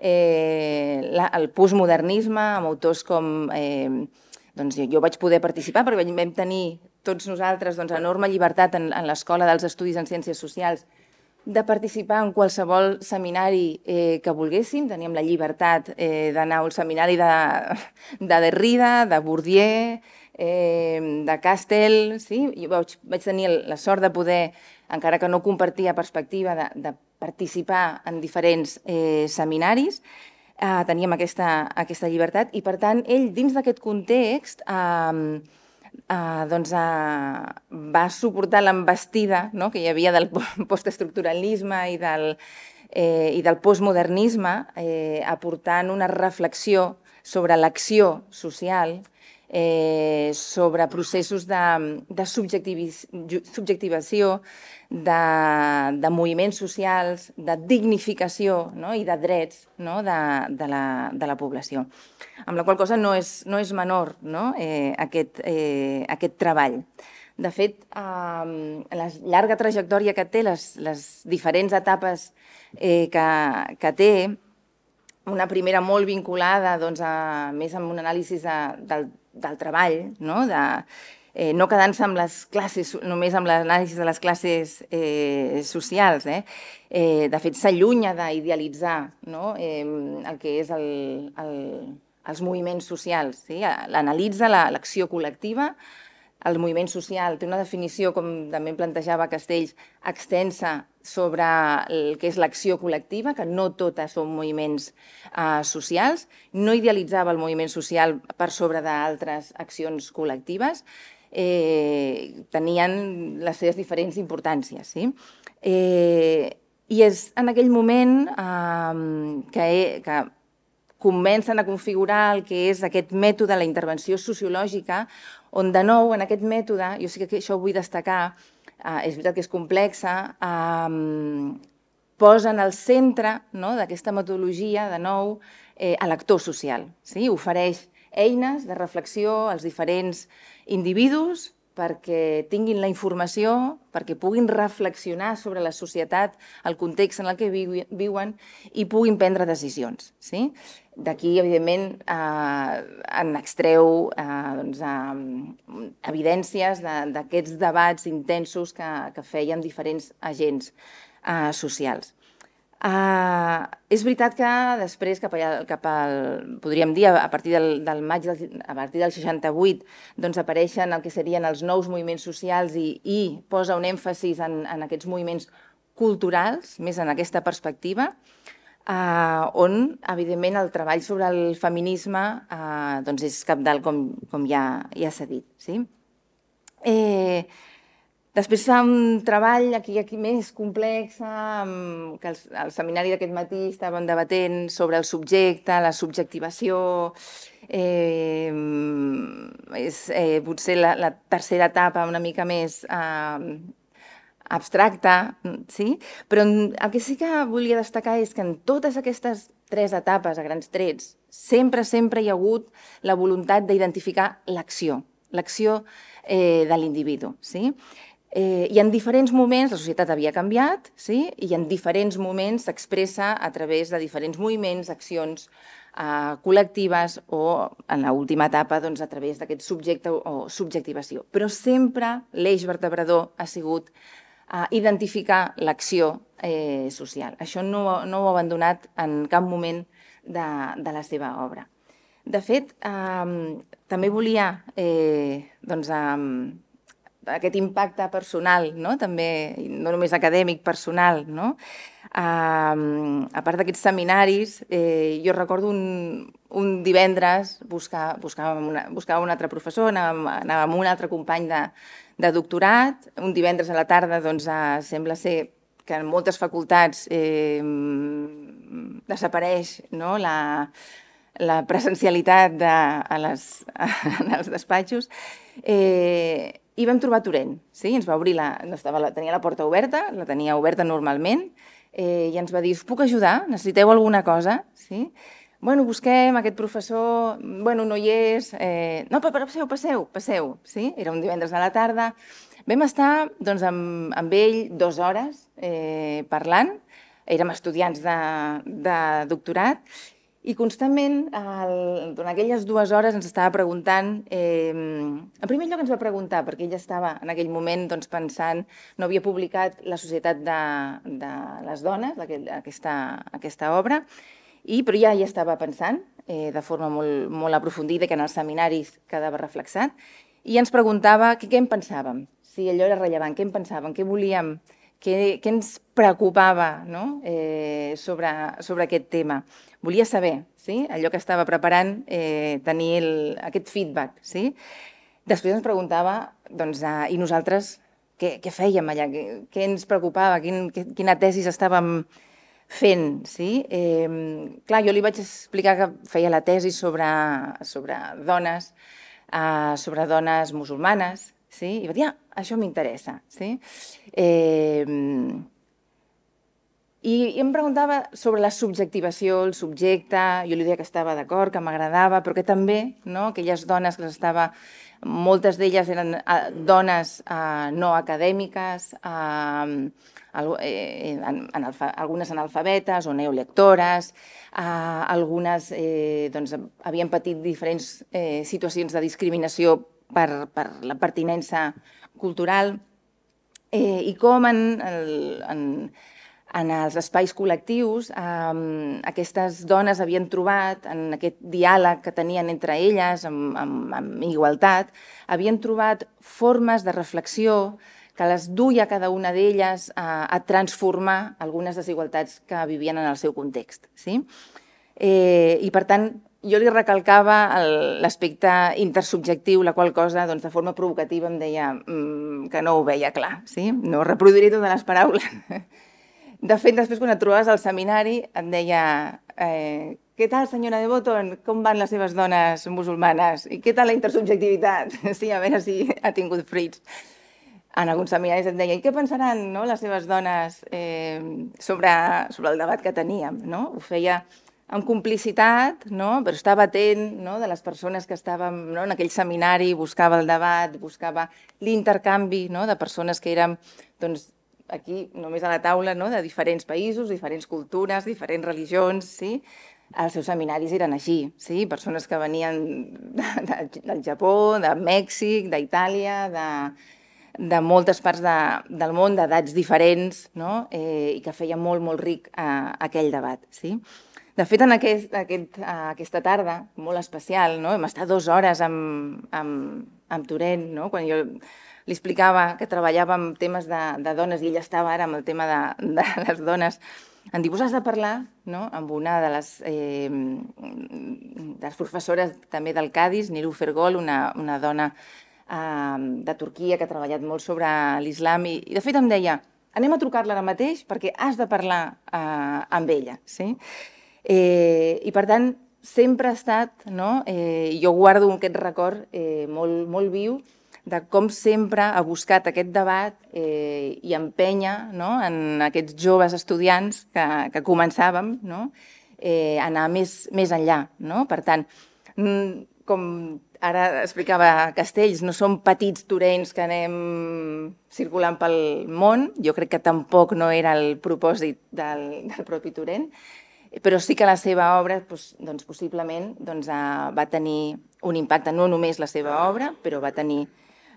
eh, la, el postmodernisme, amb autors com... Eh, doncs jo, jo vaig poder participar perquè vam tenir tots nosaltres doncs, enorme llibertat en, en l'Escola dels Estudis en Ciències Socials de participar en qualsevol seminari eh, que volguéssim. Teníem la llibertat eh, d'anar al seminari de, de Derrida, de Bourdieu, eh, de Castell. Sí? Jo vaig, vaig tenir la sort de poder, encara que no compartia perspectiva, de, de participar en diferents eh, seminaris, eh, teníem aquesta, aquesta llibertat i, per tant, ell, dins d'aquest context, eh, eh, doncs, eh, va suportar l'embestida no? que hi havia del <laughs> postestructuralisme i del, eh, i del postmodernisme, eh, aportant una reflexió sobre l'acció social eh, sobre processos de, de subjectivació, de, de moviments socials, de dignificació no? i de drets no? de, de, la, de la població. Amb la qual cosa no és, no és menor no? Eh, aquest, eh, aquest treball. De fet, ehm, la llarga trajectòria que té, les, les diferents etapes eh, que, que té, una primera molt vinculada doncs, a, més amb un anàlisi de, del del treball, no? de, eh, no quedant-se amb les classes, només amb l'anàlisi de les classes eh, socials. Eh? Eh, de fet, s'allunya d'idealitzar no? eh, el que és el, el, els moviments socials. Sí? L'analitza l'acció col·lectiva, el moviment social té una definició, com també plantejava Castells, extensa sobre el que és l'acció col·lectiva, que no totes són moviments eh, socials, no idealitzava el moviment social per sobre d'altres accions col·lectives, eh, tenien les seves diferents importàncies. Sí? Eh, I és en aquell moment eh, que, he, que comencen a configurar el que és aquest mètode, la intervenció sociològica, on de nou en aquest mètode, jo sí que això ho vull destacar, eh, és veritat que és complexa, eh, posen al centre no, d'aquesta metodologia, de nou, eh, a l'actor social. Sí? Ofereix eines de reflexió als diferents individus perquè tinguin la informació, perquè puguin reflexionar sobre la societat, el context en el que viuen i puguin prendre decisions. Sí? D'aquí, evidentment, eh, en extreu eh, doncs, eh, evidències d'aquests de, debats intensos que, que feien diferents agents eh, socials. Uh, és veritat que després, cap, allà, cap al, podríem dir, a, a partir del, del maig, del, a partir del 68, doncs apareixen el que serien els nous moviments socials i, i posa un èmfasis en, en aquests moviments culturals, més en aquesta perspectiva, uh, on, evidentment, el treball sobre el feminisme uh, doncs és capdalt, com, com ja, ja s'ha dit. Sí? Eh, Després fa un treball aquí aquí més complex, que el, el seminari d'aquest matí estàvem debatent sobre el subjecte, la subjectivació, eh, és eh, potser la, la tercera etapa una mica més eh, abstracta, sí? però el que sí que volia destacar és que en totes aquestes tres etapes, a grans trets, sempre, sempre hi ha hagut la voluntat d'identificar l'acció, l'acció eh, de l'individu. Sí? Eh, I en diferents moments, la societat havia canviat, sí? i en diferents moments s'expressa a través de diferents moviments, accions eh, col·lectives o, en l'última última etapa, doncs, a través d'aquest subjecte o subjectivació. Però sempre l'eix vertebrador ha sigut eh, identificar l'acció eh, social. Això no, no ho ha abandonat en cap moment de, de la seva obra. De fet, eh, també volia eh, doncs, eh, aquest impacte personal, no? també, no només acadèmic, personal. No? Um, a part d'aquests seminaris, eh, jo recordo un, un divendres buscar, buscàvem, una, buscàvem un altre professor, anàvem, anàvem amb un altre company de, de doctorat, un divendres a la tarda doncs, eh, sembla ser que en moltes facultats eh, desapareix no? la, la presencialitat de, a les, <laughs> en els despatxos, eh, i vam trobar Torent, sí? ens va obrir la, no estava, la, tenia la porta oberta, la tenia oberta normalment, eh, i ens va dir, us puc ajudar? Necessiteu alguna cosa? Sí? Bueno, busquem aquest professor, bueno, no hi és, eh, no, però passeu, passeu, passeu, sí? Era un divendres a la tarda. Vam estar doncs, amb, amb ell dues hores eh, parlant, érem estudiants de, de doctorat, i constantment, el, durant aquelles dues hores, ens estava preguntant... Eh, en primer lloc ens va preguntar, perquè ella estava en aquell moment doncs, pensant... No havia publicat la Societat de, de les Dones, aquest, aquesta, aquesta obra, i, però ja hi ja estava pensant, eh, de forma molt, molt aprofundida, que en els seminaris quedava reflexat, i ens preguntava què, què en pensàvem, si allò era rellevant, què en pensàvem, què volíem, què, què ens preocupava no? eh, sobre, sobre aquest tema volia saber, sí? allò que estava preparant, eh, tenir el, aquest feedback. Sí? Després ens preguntava, doncs, a, i nosaltres què, què fèiem allà, què, què ens preocupava, quin, quina tesis estàvem fent, sí? Eh, clar, jo li vaig explicar que feia la tesi sobre, sobre dones, eh, sobre dones musulmanes, sí? I va dir, ah, això m'interessa, sí? Eh, i em preguntava sobre la subjectivació, el subjecte, jo li deia que estava d'acord, que m'agradava, però que també no, aquelles dones que les estava... Moltes d'elles eren eh, dones eh, no acadèmiques, eh, eh, analfa, eh, algunes analfabetes o neolectores, a, eh, algunes eh, doncs, havien patit diferents eh, situacions de discriminació per, per la pertinença cultural, eh, i com en, en, en en els espais col·lectius, eh, aquestes dones havien trobat, en aquest diàleg que tenien entre elles, amb, amb, amb igualtat, havien trobat formes de reflexió que les duia cada una d'elles a, a transformar algunes desigualtats que vivien en el seu context. Sí? Eh, I, per tant, jo li recalcava l'aspecte intersubjectiu, la qual cosa, doncs, de forma provocativa, em deia mmm, que no ho veia clar. Sí? No reproduiré totes les paraules de fet, després quan et trobaves al seminari em deia eh, què tal, senyora de Boton? Com van les seves dones musulmanes? I què tal la intersubjectivitat? <laughs> Sí, a veure si ha tingut fruits. En alguns seminaris em deia, i què pensaran no, les seves dones eh, sobre, sobre el debat que teníem? No? Ho feia amb complicitat, no? però estava atent no? de les persones que estàvem no? en aquell seminari, buscava el debat, buscava l'intercanvi no? de persones que érem doncs, aquí només a la taula no? de diferents països, diferents cultures, diferents religions, sí? Els seus seminaris eren així, sí? Persones que venien de, de, del Japó, de Mèxic, d'Itàlia, de, de moltes parts de, del món, d'edats diferents, no? eh, i que feia molt, molt ric eh, aquell debat. Sí? De fet, en aquest, aquest, eh, aquesta tarda, molt especial, no? hem estat dues hores amb, amb, amb Torrent, no? quan jo li explicava que treballava amb temes de, de dones i ella estava ara amb el tema de, de <laughs> les dones. Em diu, has de parlar no? amb una de les, eh, de les professores també del Cádiz, Niru Fergol, una, una dona eh, de Turquia que ha treballat molt sobre l'islam i, i de fet em deia, anem a trucar-la ara mateix perquè has de parlar eh, amb ella. Sí? Eh, I per tant, sempre ha estat, no? eh, jo guardo aquest record eh, molt, molt viu, de com sempre ha buscat aquest debat eh, i empenya no? en aquests joves estudiants que, que començàvem no? eh, anar més, més enllà. No? Per tant, mm, com ara explicava Castells, no som petits torrents que anem circulant pel món, jo crec que tampoc no era el propòsit del, del propi Torent, però sí que la seva obra doncs, doncs possiblement doncs, va tenir un impacte, no només la seva obra, però va tenir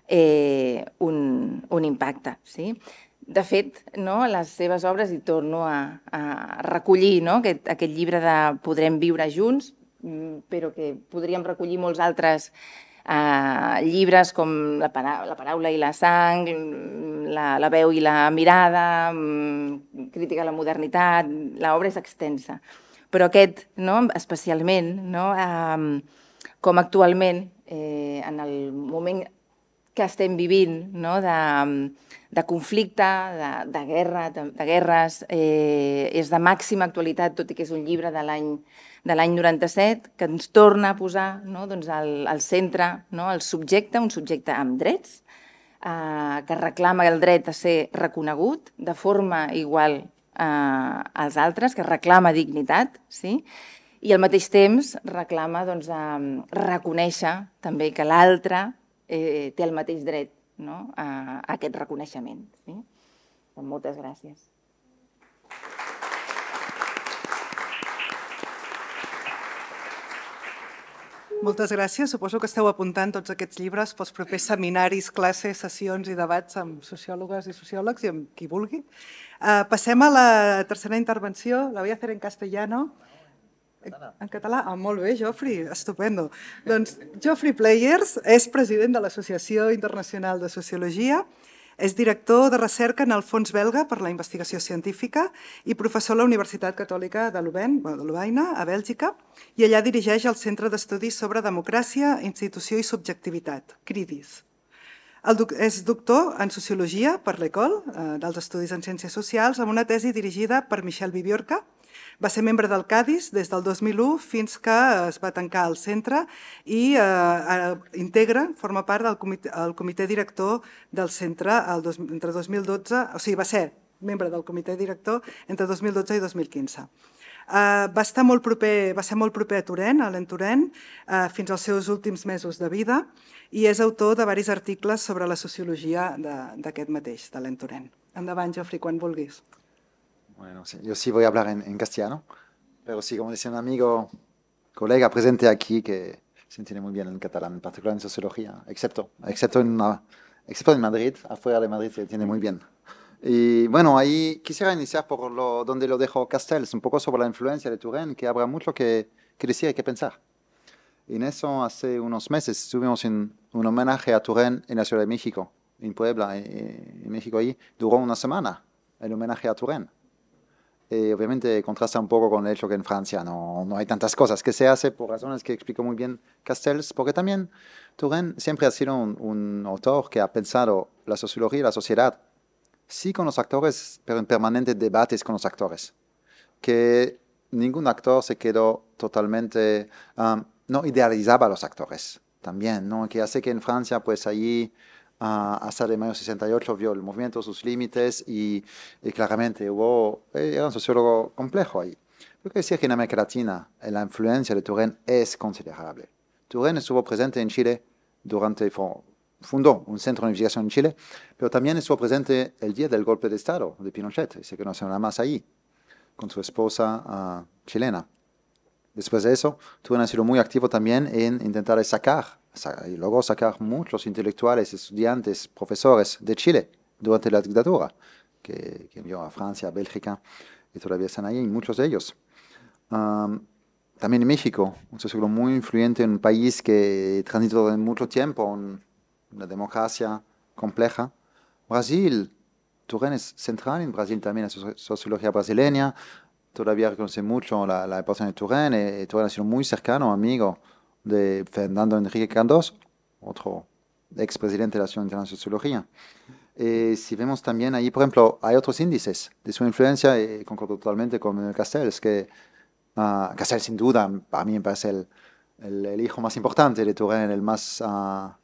eh, un, un impacte. Sí? De fet, no, les seves obres, i torno a, a recollir no, aquest, aquest llibre de Podrem viure junts, mm, però que podríem recollir molts altres eh, llibres com la, para la paraula i la sang, mm, la, la veu i la mirada, mm, crítica a la modernitat, l'obra és extensa. Però aquest, no, especialment, no, eh, com actualment, eh, en el moment que estem vivint, no? de, de conflicte, de, de guerra, de, de guerres. Eh, és de màxima actualitat, tot i que és un llibre de l'any de l'any 97, que ens torna a posar no? doncs al, al centre no? el subjecte, un subjecte amb drets, eh, que reclama el dret a ser reconegut de forma igual eh, als altres, que reclama dignitat, sí? i al mateix temps reclama doncs, eh, reconèixer també que l'altre eh, té el mateix dret no? a, a aquest reconeixement. Sí? Doncs moltes gràcies. Moltes gràcies. Suposo que esteu apuntant tots aquests llibres pels propers seminaris, classes, sessions i debats amb sociòlogues i sociòlegs i amb qui vulgui. Uh, passem a la tercera intervenció. La voy a hacer en castellano. En català, ah, molt bé, Jofri, estupendo. Doncs Jofri Players és president de l'Associació Internacional de Sociologia, és director de recerca en el Fons Belga per la Investigació Científica i professor a la Universitat Catòlica de Louvain, a Bèlgica, i allà dirigeix el Centre d'Estudis sobre Democràcia, Institució i Subjectivitat, CRIDIS. és doctor en Sociologia per l'ECOL, eh, dels Estudis en Ciències Socials, amb una tesi dirigida per Michel Viviorca, va ser membre del CADIS des del 2001 fins que es va tancar el centre i eh, eh integra, forma part del comitè, el comitè director del centre el dos, entre 2012, o sigui, va ser membre del comitè director entre 2012 i 2015. Uh, eh, va, estar molt proper, va ser molt proper a Torent, a l'Entorent, uh, fins als seus últims mesos de vida, i és autor de varis articles sobre la sociologia d'aquest mateix, de l'Entorent. Endavant, Jofri, quan vulguis. Bueno, sí, yo sí voy a hablar en, castellano, pero sí, como decía un amigo, colega presente aquí, que se entiende muy bien el catalán, en particular en sociología, excepto, excepto, en, uh, en Madrid, afuera de Madrid se entiende muy bien. Y bueno, ahí quisiera iniciar por lo, donde lo dejo Castells, un poco sobre la influencia de Turén, que habrá mucho que, decir y que pensar. Y En eso, hace unos meses, estuvimos en un homenaje a Turén en la Ciudad de México, en Puebla, en, eh, en México, ahí duró una semana el homenaje a Turén. Eh, obviamente contrasta un poco con el hecho que en Francia no, no hay tantas cosas que se hace por razones que explicó muy bien Castells, porque también Turenne siempre ha sido un, autor que ha pensado la sociología y la sociedad, sí con los actores, pero en permanentes debates con los actores, que ningún actor se quedó totalmente, ah, no idealizaba a los actores también, ¿no? que hace que en Francia pues allí hasta de mayo 68 vio el movimiento, sus límites y, claramente hubo, eh, era un sociólogo complejo ahí. Lo que decía que en América Latina la influencia de Turén es considerable. Turén estuvo presente en Chile durante, fundó un centro de investigación en Chile, pero también estuvo presente el día del golpe de Estado de Pinochet, se nada más ahí, con su esposa ah, chilena. Después de eso, Turén ha sido muy activo también en intentar sacar y luego sacar muchos intelectuales, estudiantes, profesores de Chile durante la dictadura, que, que envió a Francia, a Bélgica, y todavía están ahí, muchos de ellos. también en México, un sociólogo muy influyente, un país que transitó en mucho tiempo una democracia compleja. Brasil, Turén es central en Brasil también, la sociología brasileña, todavía reconoce mucho la, la de Turén, y, eh, y Turén ha sido muy cercano, amigo de Fernando Enrique Cardoso, otro ex presidente de la Asociación Internacional de Sociología. Eh, si vemos también ahí, por ejemplo, hay otros índices de su influencia, y eh, concuerdo totalmente con es que uh, ah, Castells sin duda, para mí me parece el, hijo más importante de Turén, el más, ah,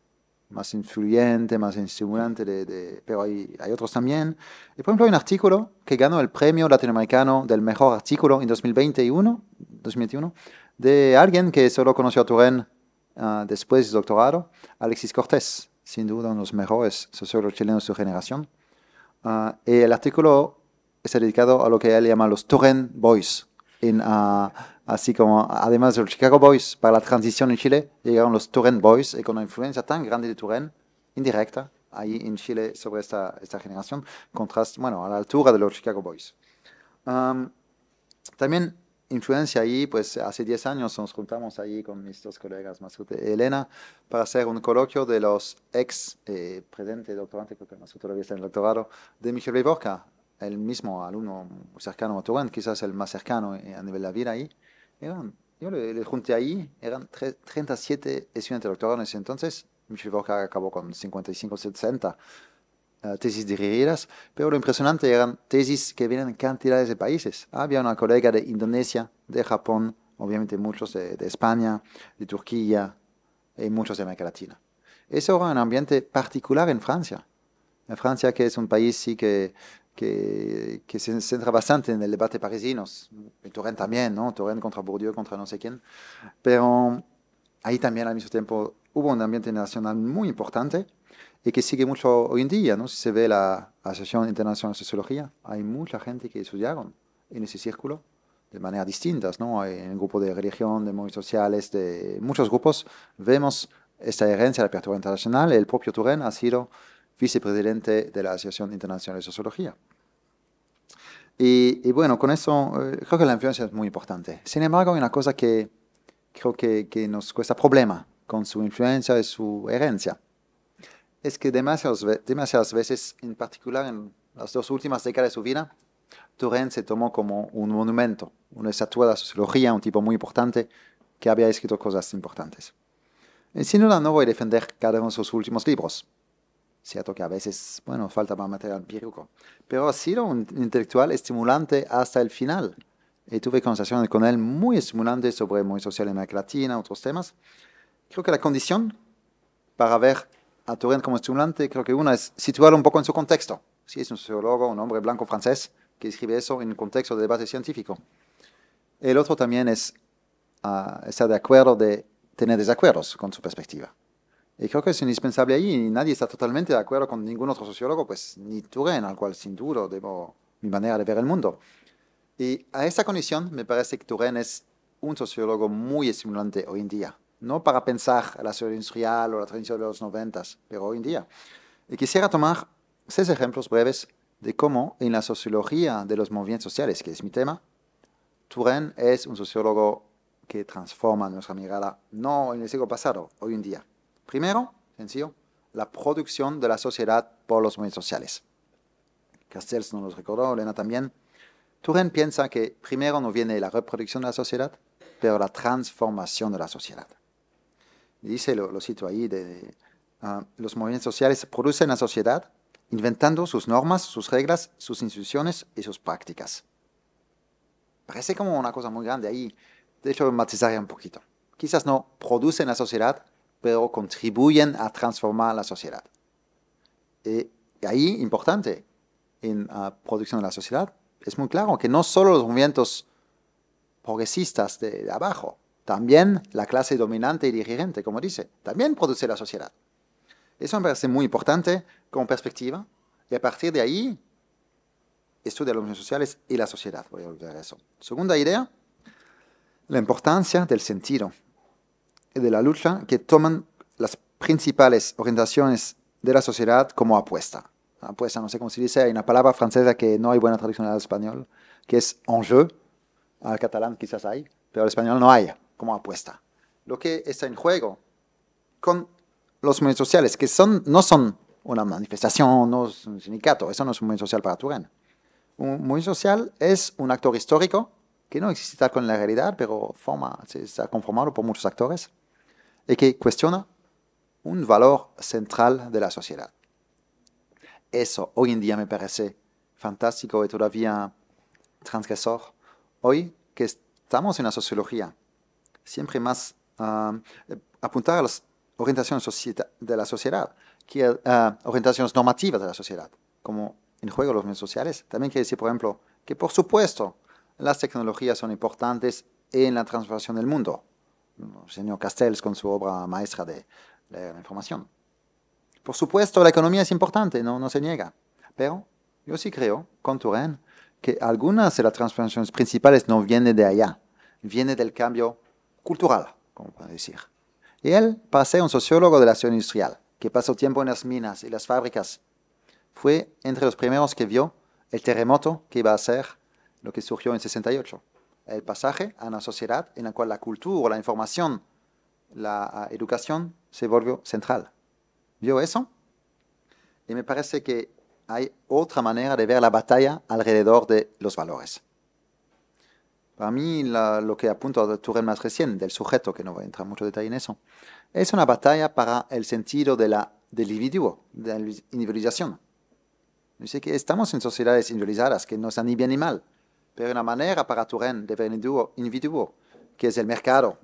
más influyente, más estimulante, de, de, pero hay, hay otros también. Y por ejemplo, hay un artículo que ganó el premio latinoamericano del mejor artículo en 2021, 2021 de alguien que solo conoció a Turén ah, después de su doctorado, Alexis Cortés, sin duda uno de los mejores sociólogos chilenos de su generación. Ah, el artículo está dedicado a lo que él llama los Turén Boys, ah, así como además de los Chicago Boys, para la transición en Chile llegaron los Turén Boys y eh, con una influencia tan grande de Turén, indirecta, ahí en Chile sobre esta, generación, contraste, bueno, a la altura de los Chicago Boys. también influencia ahí, pues hace 10 años nos juntamos ahí con mis dos colegas, Masut y e Elena, para hacer un coloquio de los ex eh, presentes doctorantes, creo que Masut todavía está en el doctorado, de Michel Vivorca, el mismo alumno cercano a Turán, quizás el más cercano eh, a nivel de la vida ahí. yo le, junté ahí, eran 37 estudiantes doctorados en ese entonces, Michel Vivorca acabó con 55, 60 eh, tesis dirigidas, pero lo impresionante eran tesis que vienen en cantidades de países. Ah, había una colega de Indonesia, de Japón, obviamente muchos de, España, de Turquía y muchos de América Latina. Eso era un ambiente particular en Francia. En Francia, que es un país sí que que, se centra bastante en el debate parisino, ...en Turén también, ¿no? Turén contra Bourdieu, contra no sé quién, pero ahí también al mismo tiempo hubo un ambiente nacional muy importante y que sigue mucho hoy en día, ¿no? Si se ve la Asociación Internacional de Sociología, hay mucha gente que estudiaron en ese círculo de maneras distintas, ¿no? Hay un grupo de religión, de movimientos sociales, de muchos grupos, vemos esta herencia de la apertura internacional. El propio Turén ha sido vicepresidente de la Asociación Internacional de Sociología. Y, bueno, con eso eh, creo que la influencia es muy importante. Sin embargo, hay una cosa que creo que, que nos cuesta problema con su influencia y su herencia es que demasiadas, veces, en particular en las dos últimas décadas de su vida, Turenne se tomó como un monumento, una estatua de la sociología, un tipo muy importante que había escrito cosas importantes. en eh, sin duda no voy a defender cada uno de sus últimos libros. Cierto que a veces, bueno, falta más material empírico, pero ha sido un intelectual estimulante hasta el final. Y eh, tuve conversaciones con él muy estimulantes sobre muy social en América Latina, otros temas. Creo que la condición para ver a Turing como estimulante, creo que una es situarlo un poco en su contexto. Si es un sociólogo, un hombre blanco francés que escribe eso en un contexto de debate científico. El otro también es ah, estar de acuerdo de tener desacuerdos con su perspectiva. Y creo que es indispensable ahí, y nadie está totalmente de acuerdo con ningún otro sociólogo, pues ni Turing, al cual sin duda debo mi manera de ver el mundo. Y a esta condición me parece que Turing es un sociólogo muy estimulante hoy en día no para pensar la sociedad industrial o la tradición de los noventas, pero hoy en día. Y quisiera tomar seis ejemplos breves de cómo en la sociología de los movimientos sociales, que es mi tema, turen es un sociólogo que transforma nuestra mirada, no en el siglo pasado, hoy en día. Primero, sencillo, la producción de la sociedad por los movimientos sociales. Castells nos lo recordó, Elena también. turen piensa que primero no viene la reproducción de la sociedad, pero la transformación de la sociedad dice, lo, cito ahí, de, ah, los movimientos sociales producen la sociedad inventando sus normas, sus reglas, sus instituciones y sus prácticas. Parece como una cosa muy grande ahí. De hecho, matizaría un poquito. Quizás no producen la sociedad, pero contribuyen a transformar la sociedad. Eh, y ahí, importante, en la ah, producción de la sociedad, es muy claro que no solo los movimientos progresistas de abajo, también la clase dominante y dirigente, como dice, también produce la sociedad. Eso me parece muy importante como perspectiva. Y a partir de ahí, estudia los uniones sociales y la sociedad. Voy a eso. Segunda idea, la importancia del sentido y de la lucha que toman las principales orientaciones de la sociedad como apuesta. Apuesta, no sé cómo se dice, hay una palabra francesa que no hay buena traducción al español, que es enjeu. Al catalán quizás hay, pero al español no hay como apuesta. Lo que está en juego con los movimientos sociales, que son, no son una manifestación, no es un sindicato, eso no es un movimiento social para Turán. Un movimiento social es un actor histórico que no existe con la realidad, pero forma, se ha conformado por muchos actores, y que cuestiona un valor central de la sociedad. Eso hoy en día me parece fantástico y todavía transgresor. Hoy que estamos en la sociología siempre más eh, apuntar a las orientaciones de la sociedad, que ah, orientaciones normativas de la sociedad, como en juego los medios sociales. También quiere decir, por ejemplo, que por supuesto las tecnologías son importantes en la transformación del mundo. El señor Castells con su obra maestra de la información. Por supuesto, la economía es importante, no, no se niega. Pero yo sí creo, con Turén, que algunas de las transformaciones principales no vienen de allá, vienen del cambio cultural, como pueden decir. Y él, para ser un sociólogo de la acción industrial, que pasó tiempo en las minas y las fábricas, fue entre los primeros que vio el terremoto que iba a ser lo que surgió en 68, el pasaje a una sociedad en la cual la cultura, la información, la ah, educación se volvió central. ¿Vio eso? Y me parece que hay otra manera de ver la batalla alrededor de los valores. Para mí, lo que apunta a más recién, del sujeto, que no voy a entrar mucho detalle en eso, es una batalla para el sentido de la, del individuo, de la individualización. Dice que estamos en sociedades individualizadas que no están ni bien ni mal, pero una manera para Turén de ver el individuo, individuo, que es el mercado,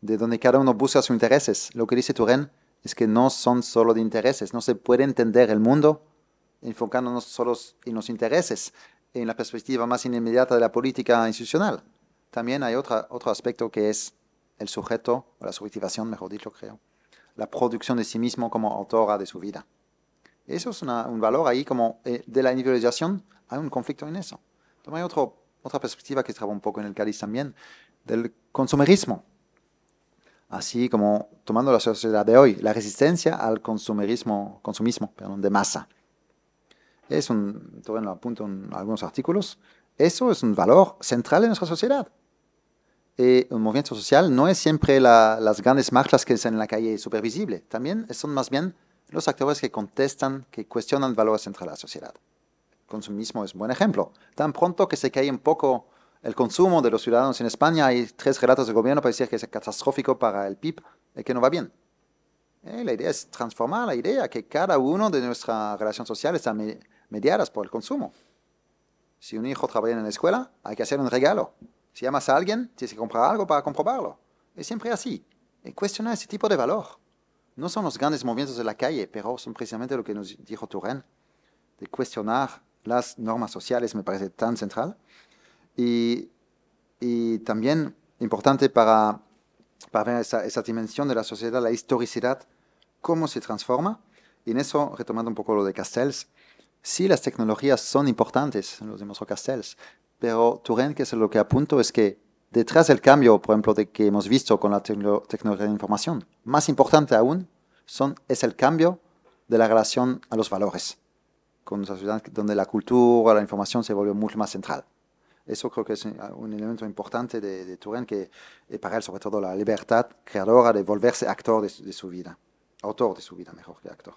de donde cada uno busca sus intereses. Lo que dice Turén es que no son solo de intereses, no se puede entender el mundo enfocándonos solo en los intereses, en la perspectiva más inmediata de la política institucional. También hay otra, otro aspecto que es el sujeto, o la subjetivación, mejor dicho, creo, la producción de sí mismo como autora de su vida. Eso es un valor ahí como eh, de la individualización, hay un conflicto en eso. También hay otra perspectiva que estaba un poco en el Cádiz también, del consumerismo. Así como tomando la sociedad de hoy, la resistencia al consumerismo, consumismo perdón, de masa, es un, todo apunto en algunos artículos, eso es un valor central de nuestra sociedad. Y eh, un movimiento social no es siempre las grandes marchas que están en la calle supervisible también son más bien los actores que contestan, que cuestionan valores centrales de la sociedad. El consumismo es un buen ejemplo. Tan pronto que se cae un poco el consumo de los ciudadanos en España, hay tres relatos de gobierno para decir que es catastrófico para el PIB y eh, que no va bien. Eh, la idea es transformar la idea, que cada uno de nuestras relación social está mediadas por el consumo. Si un hijo trabaja en la escuela, hay que hacer un regalo. Si llamas a alguien, tienes que comprar algo para comprobarlo. Es siempre así. Y cuestionar ese tipo de valor. No son los grandes movimientos de la calle, pero son precisamente lo que nos dijo Turén, de cuestionar las normas sociales me parece tan central. Y, también importante para, ver esa, esa dimensión de la sociedad, la historicidad, cómo se transforma. Y en eso, retomando un poco lo de Castells, Sí, las tecnologías son importantes, lo demostró Castells, pero Turen, que es lo que apunto, es que detrás del cambio, por ejemplo, de que hemos visto con la tecnología de información, más importante aún son, es el cambio de la relación a los valores, con una sociedad donde la cultura, la información se volvió mucho más central. Eso creo que es eh, un elemento importante de, de que eh, para él sobre todo la libertad creadora de volverse actor de su vida, autor de su vida mejor que actor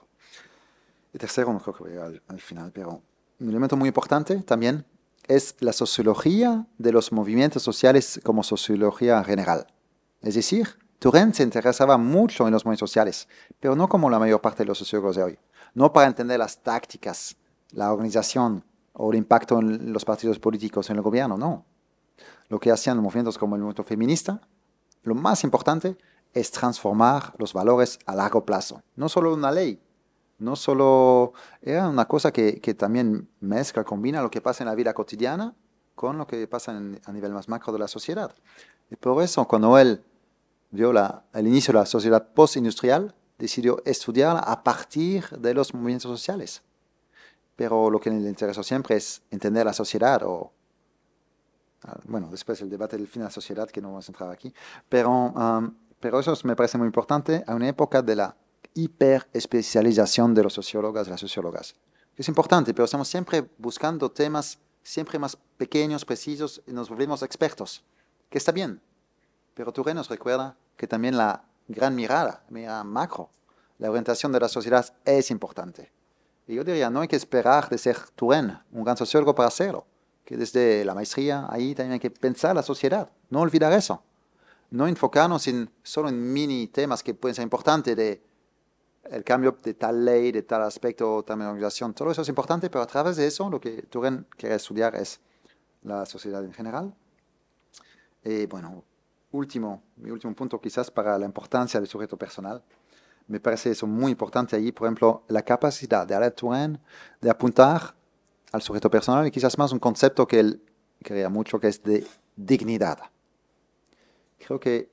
tercero, no creo al, final, pero un elemento muy importante también es la sociología de los movimientos sociales como sociología general. Es decir, Turén se interesaba mucho en los movimientos sociales, pero no como la mayor parte de los sociólogos de hoy. No para entender las tácticas, la organización o el impacto en los partidos políticos, en el gobierno, no. Lo que hacían movimientos como el movimiento feminista, lo más importante es transformar los valores a largo plazo. No solo una ley, no solo era una cosa que, también mezcla, combina lo que pasa en la vida cotidiana con lo que pasa a nivel más macro de la sociedad. Y por eso, cuando él vio la, el inicio de la sociedad postindustrial, decidió estudiarla a partir de los movimientos sociales. Pero lo que le interesó siempre es entender la sociedad o ah, bueno, después el debate del fin de la sociedad, que no vamos a entrar aquí, pero, pero eso me parece muy importante a una época de la hiperespecialización de los sociólogas, las sociólogas. Es importante, pero estamos siempre buscando temas siempre más pequeños, precisos, y nos volvemos expertos, que está bien. Pero Touré nos recuerda que también la gran mirada, mirada macro, la orientación de la sociedad es importante. Y yo diría, no hay que esperar de ser Turén, un gran sociólogo, para hacerlo. Que desde la maestría, ahí también hay que pensar la sociedad, no olvidar eso. No enfocarnos en, solo en mini temas que pueden ser importantes de el cambio de tal ley, de tal aspecto, tal organización, todo eso es importante, pero a través de eso lo que Turen quiere estudiar es la sociedad en general. Y eh, bueno, último, mi último punto quizás para la importancia del sujeto personal. Me parece eso muy importante allí, por ejemplo, la capacidad de Alain Touraine de apuntar al sujeto personal y quizás más un concepto que él quería mucho, que es de dignidad. Creo que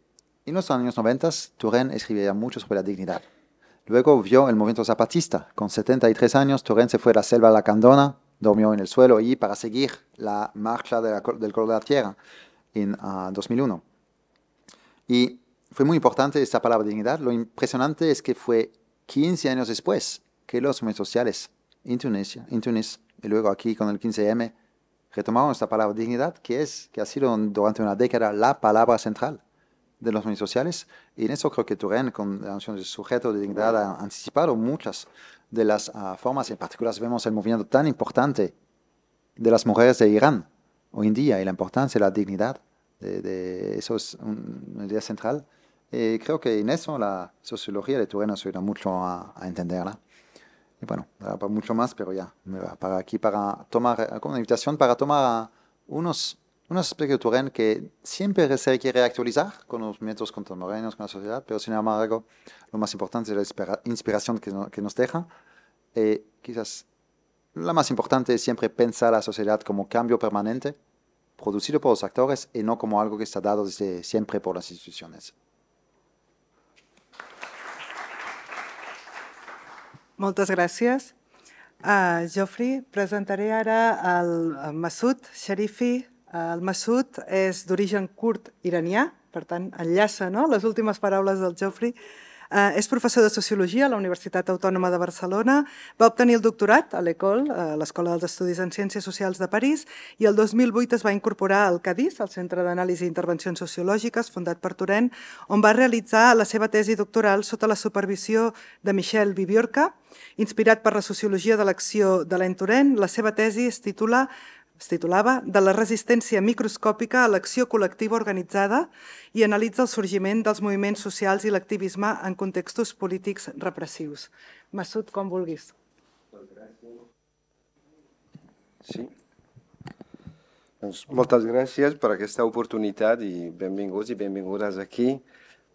en los años 90 Touraine escribía mucho sobre la dignidad. Luego vio el movimiento zapatista. Con 73 años, Torrent se fue a la selva de la Candona, durmió en el suelo y para seguir la marcha de del color de la tierra en 2001. Ah, y fue muy importante esta palabra dignidad. Lo impresionante es que fue 15 años después que los movimientos sociales en Tunisia, en Tunis, y luego aquí con el 15M, retomaron esta palabra dignidad, que es que ha sido durante una década la palabra central de los medios sociales. Y en eso creo que Turén, con la noción de sujeto de dignidad, ha anticipado muchas de las ah, formas. En particular, vemos el movimiento tan importante de las mujeres de Irán hoy en día y la importancia y la dignidad. De, eso es un, una idea central. Y eh, creo que en eso la sociología de Turén nos ayuda mucho a, a entenderla. Y bueno, para mucho más, pero ya me va para aquí para tomar, eh, como una invitación para tomar unos un aspecto Turén que siempre se requiere actualizar con los métodos contemporáneos, con la sociedad, pero sin embargo, lo más importante es la inspiración que, nos deja. Eh, quizás la más importante es siempre pensar la sociedad como cambio permanente, producido por los actores y no como algo que está dado desde siempre por las instituciones. Muchas gracias. a ah, Geoffrey, presentaré ahora al Masud Sharifi El Massoud és d'origen curt iranià, per tant, enllaça no? les últimes paraules del Jofri. Eh, és professor de Sociologia a la Universitat Autònoma de Barcelona. Va obtenir el doctorat a l'Ecole, a eh, l'Escola dels Estudis en Ciències Socials de París, i el 2008 es va incorporar al CADIS, al Centre d'Anàlisi i Intervencions Sociològiques, fundat per Torrent, on va realitzar la seva tesi doctoral sota la supervisió de Michel Viviorca, Inspirat per la sociologia de l'acció de Torrent. la seva tesi es titula es titulava, de la resistència microscòpica a l'acció col·lectiva organitzada i analitza el sorgiment dels moviments socials i l'activisme en contextos polítics repressius. Massut, com vulguis. Sí. Doncs moltes gràcies per aquesta oportunitat i benvinguts i benvingudes aquí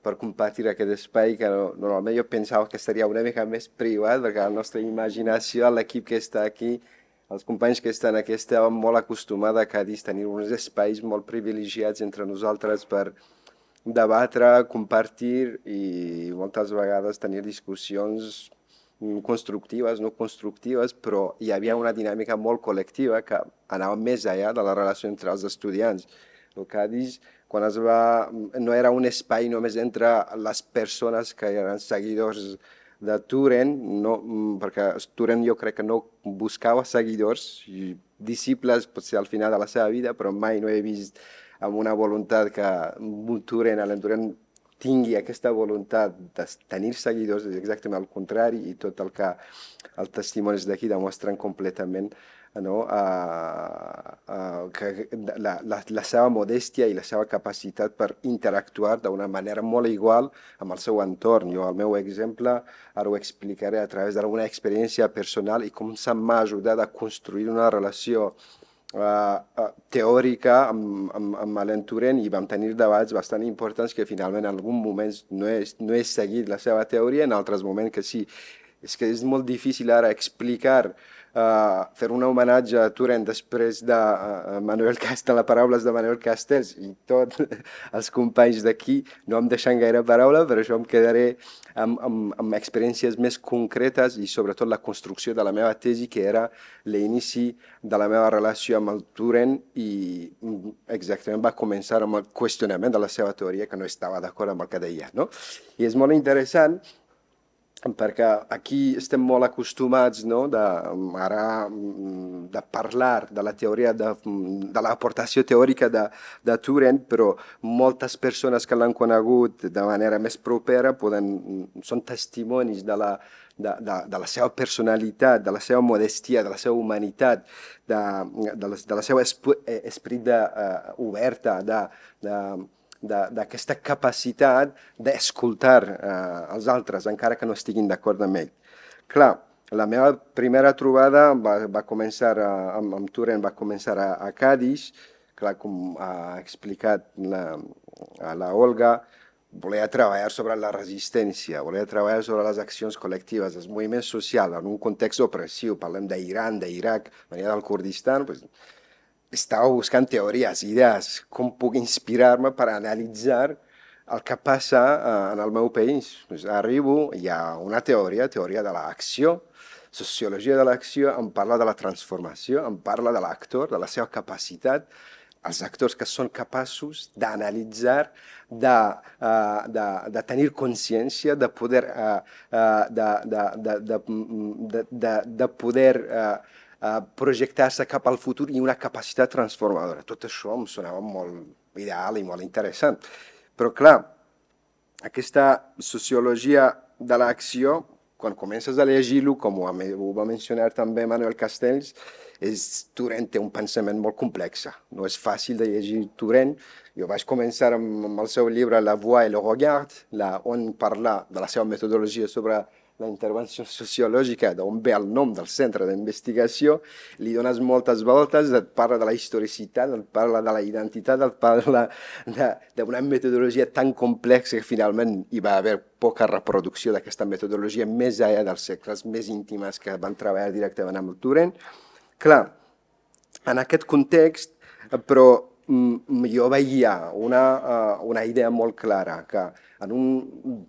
per compartir aquest espai que normalment jo pensava que estaria una mica més privat perquè la nostra imaginació, l'equip que està aquí, els companys que estan aquí estàvem molt acostumats a Cádiz tenir uns espais molt privilegiats entre nosaltres per debatre, compartir i moltes vegades tenir discussions constructives, no constructives, però hi havia una dinàmica molt col·lectiva que anava més allà de la relació entre els estudiants. El Cádiz, quan es va, no era un espai només entre les persones que eren seguidors de Turen, no, mm, perquè Turen jo crec que no buscava seguidors, i disciples potser al final de la seva vida, però mai no he vist amb una voluntat que Turen, Alan Turen, tingui aquesta voluntat de tenir seguidors, és exactament al contrari, i tot el que els testimonis d'aquí demostren completament no? uh, uh, que la, la, la seva modèstia i la seva capacitat per interactuar d'una manera molt igual amb el seu entorn. Jo, el meu exemple, ara ho explicaré a través d'alguna experiència personal i com m'ha ajudat a construir una relació uh, teòrica amb, amb, amb l'entorn i vam tenir debats bastant importants que finalment en algun moments no he, no he seguit la seva teoria, en altres moments que sí és que és molt difícil ara explicar, uh, fer un homenatge a Turen després de uh, Manuel Castells, les paraules de Manuel Castells i tots <laughs> els companys d'aquí, no em deixen gaire paraula, però jo em quedaré amb, amb, amb experiències més concretes i sobretot la construcció de la meva tesi, que era l'inici de la meva relació amb el Turen i mm, exactament va començar amb el qüestionament de la seva teoria, que no estava d'acord amb el que deia. No? I és molt interessant perquè aquí estem molt acostumats no, de, ara, mm, de parlar de la teoria, de, mm, de l'aportació teòrica de, de Turing, però moltes persones que l'han conegut de manera més propera poden, mm, són testimonis de la, de, de, de la seva personalitat, de la seva modestia, de la seva humanitat, de, de, la, de la seva esp, eh, esprit de, uh, oberta, de, de, d'aquesta de, capacitat d'escoltar eh, els altres, encara que no estiguin d'acord amb ell. Clar, la meva primera trobada va, va començar, a, eh, amb, amb Turen va començar a, a Cádiz, clar, com ha explicat la, a la Olga, volia treballar sobre la resistència, volia treballar sobre les accions col·lectives, els moviments socials, en un context opressiu, parlem d'Iran, d'Iraq, venia del Kurdistan, doncs, pues, estava buscant teories, idees, com puc inspirar-me per analitzar el que passa eh, en el meu país. Pues doncs arribo, hi ha una teoria, teoria de l'acció, sociologia de l'acció, em parla de la transformació, em parla de l'actor, de la seva capacitat, els actors que són capaços d'analitzar, de, uh, de, de tenir consciència, de poder, uh, uh, de, de, de, de, de, de, de poder uh, Eh, projectar-se cap al futur i una capacitat transformadora. Tot això em sonava molt ideal i molt interessant. Però, clar, aquesta sociologia de l'acció, quan comences a llegir-lo, com ho va mencionar també Manuel Castells, és, Turent té un pensament molt complex. No és fàcil de llegir Turent. Jo vaig començar amb, amb el seu llibre La voix et le regard, la, on parla de la seva metodologia sobre la intervenció sociològica d'un ve el nom del centre d'investigació, li dones moltes voltes, et parla de la historicitat, et parla de la identitat, et parla d'una metodologia tan complexa que finalment hi va haver poca reproducció d'aquesta metodologia més allà dels segles més íntimes que van treballar directament amb el Turen. Clar, en aquest context, però mm, jo veia una, eh, una idea molt clara, que en un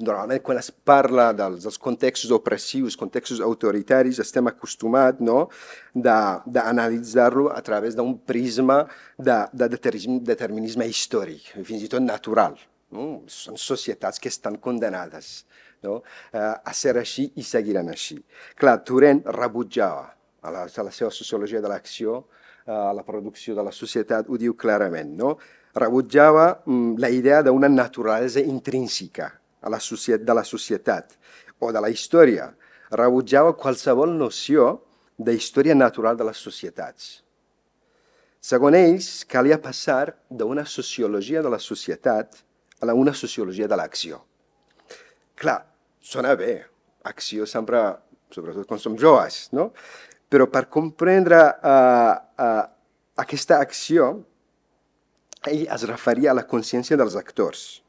normalment quan es parla dels, dels contextos opressius, contextos autoritaris, estem acostumats no? d'analitzar-lo a través d'un prisma de, de determinisme, determinisme històric, fins i tot natural. No? Són societats que estan condenades no? Eh, a ser així i seguiran així. Clar, Turent rebutjava a la, a la seva sociologia de l'acció, eh, a la producció de la societat, ho diu clarament, no? rebutjava mm, la idea d'una naturalesa intrínseca a la societat, de la societat o de la història. Rebutjava qualsevol noció de història natural de les societats. Segons ells, calia passar d'una sociologia de la societat a una sociologia de l'acció. Clar, sona bé, acció sempre, sobretot quan som joves, no? Però per comprendre uh, uh, aquesta acció, ell es referia a la consciència dels actors,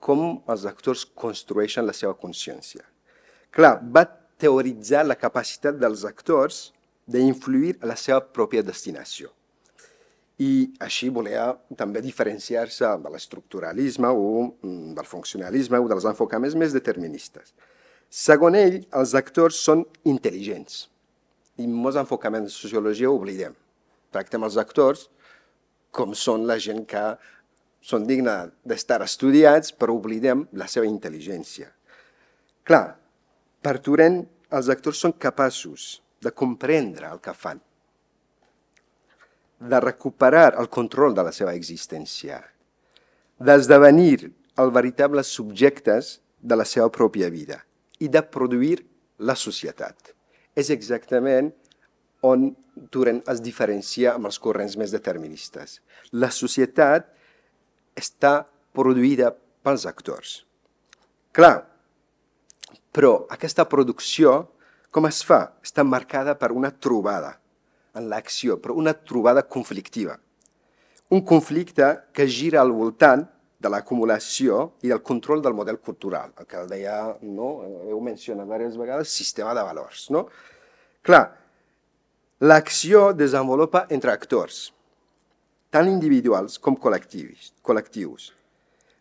com els actors construeixen la seva consciència. Clar, va teoritzar la capacitat dels actors d'influir a la seva pròpia destinació. I així volia també diferenciar-se de l'estructuralisme o mm, del funcionalisme o dels enfocaments més deterministes. Segon ell, els actors són intel·ligents. I en molts enfocaments de sociologia oblidem. Tractem els actors com són la gent que són dignes d'estar estudiats, però oblidem la seva intel·ligència. Clar, per Turent, els actors són capaços de comprendre el que fan, de recuperar el control de la seva existència, d'esdevenir els veritables subjectes de la seva pròpia vida i de produir la societat. És exactament on Turent es diferencia amb els corrents més deterministes. La societat està produïda pels actors. Clar, però aquesta producció, com es fa? Està marcada per una trobada en l'acció, però una trobada conflictiva. Un conflicte que gira al voltant de l'acumulació i del control del model cultural, el que deia, no? heu mencionat diverses vegades, sistema de valors. No? Clar, l'acció desenvolupa entre actors, tant individuals com col·lectius. col·lectius.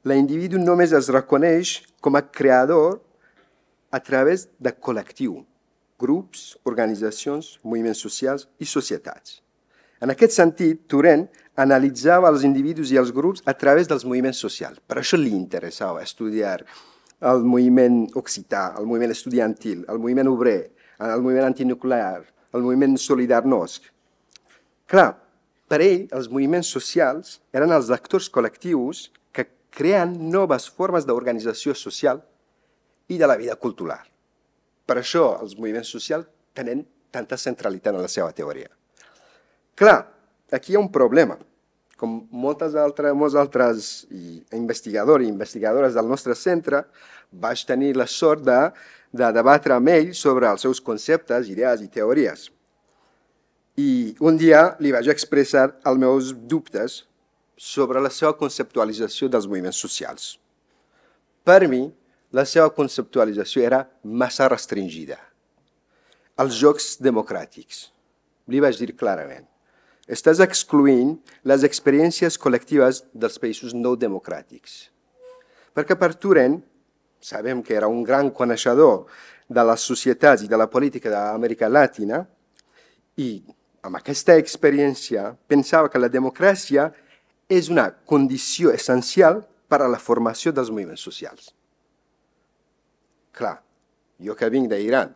L'individu només es reconeix com a creador a través de col·lectiu, grups, organitzacions, moviments socials i societats. En aquest sentit, Turent analitzava els individus i els grups a través dels moviments socials. Per això li interessava estudiar el moviment occità, el moviment estudiantil, el moviment obrer, el moviment antinuclear, el moviment solidar-nos. Clar, per ell, els moviments socials eren els actors col·lectius que creen noves formes d'organització social i de la vida cultural. Per això els moviments socials tenen tanta centralitat en la seva teoria. Clar, aquí hi ha un problema. Com moltes altres, molts altres investigadors i investigadores del nostre centre, vaig tenir la sort de, de debatre amb ell sobre els seus conceptes, idees i teories. I un dia li vaig expressar els meus dubtes sobre la seva conceptualització dels moviments socials. Per mi, la seva conceptualització era massa restringida. Els jocs democràtics. Li vaig dir clarament, estàs excluint les experiències col·lectives dels països no democràtics. Perquè per Turen, sabem que era un gran coneixedor de les societats i de la política d'Amèrica Latina, i amb aquesta experiència, pensava que la democràcia és una condició essencial per a la formació dels moviments socials. Clar, jo que vinc d'Iran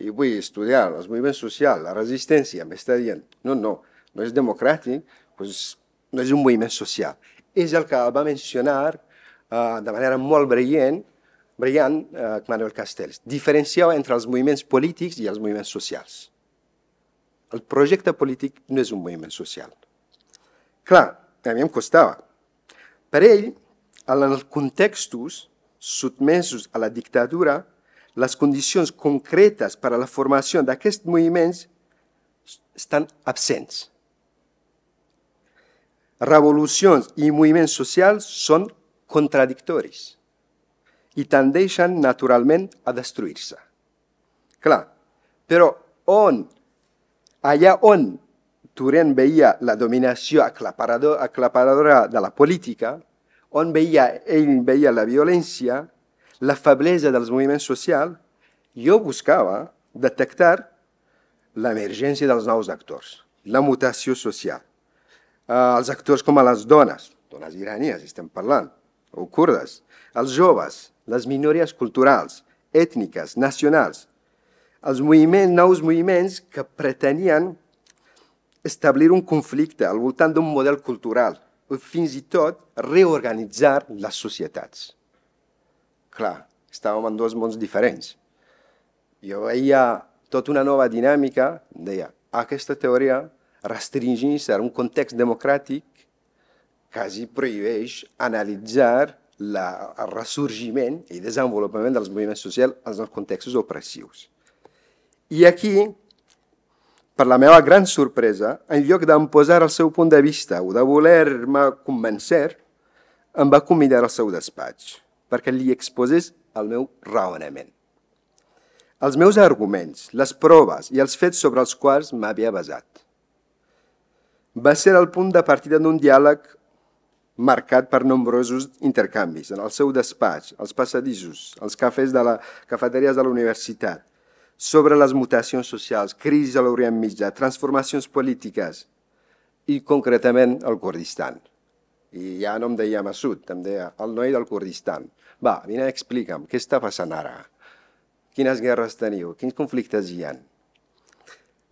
i vull estudiar els moviments socials, la resistència, m'està dient, no, no, no és democràtic, doncs no és un moviment social. És el que va mencionar eh, de manera molt brillant, brillant eh, Manuel Castells. Diferenciava entre els moviments polítics i els moviments socials. El projecte polític no és un moviment social. Clar, a mi em costava. Per ell, en els contextos sotmesos a la dictadura, les condicions concretes per a la formació d'aquests moviments estan absents. Revolucions i moviments socials són contradictoris i tendeixen naturalment a destruir-se. Clar, però on allà on Turen veia la dominació aclaparador, aclaparadora de la política, on veia, ell veia la violència, la feblesa dels moviments socials, jo buscava detectar l'emergència dels nous actors, la mutació social. Eh, els actors com a les dones, dones iranies estem parlant, o kurdes, els joves, les minories culturals, ètniques, nacionals, els moviments, nous moviments que pretenien establir un conflicte al voltant d'un model cultural o fins i tot reorganitzar les societats. Clar, estàvem en dos mons diferents. Jo veia tota una nova dinàmica, deia, aquesta teoria restringeix a un context democràtic quasi prohibeix analitzar la, el ressorgiment i desenvolupament dels moviments socials en els contextos opressius. I aquí, per la meva gran sorpresa, en lloc d'emposar el seu punt de vista o de voler-me convencer, em va convidar al seu despatx perquè li exposés el meu raonament. Els meus arguments, les proves i els fets sobre els quals m'havia basat. Va ser el punt de partida d'un diàleg marcat per nombrosos intercanvis en el seu despatx, els passadissos, els cafès de la cafeteries de la universitat, sobre les mutacions socials, crisi a l'Orient Mitjà, transformacions polítiques i concretament el Kurdistan. I ja no em deia Massoud, em deia el noi del Kurdistan. Va, vine, explica'm, què està passant ara? Quines guerres teniu? Quins conflictes hi ha?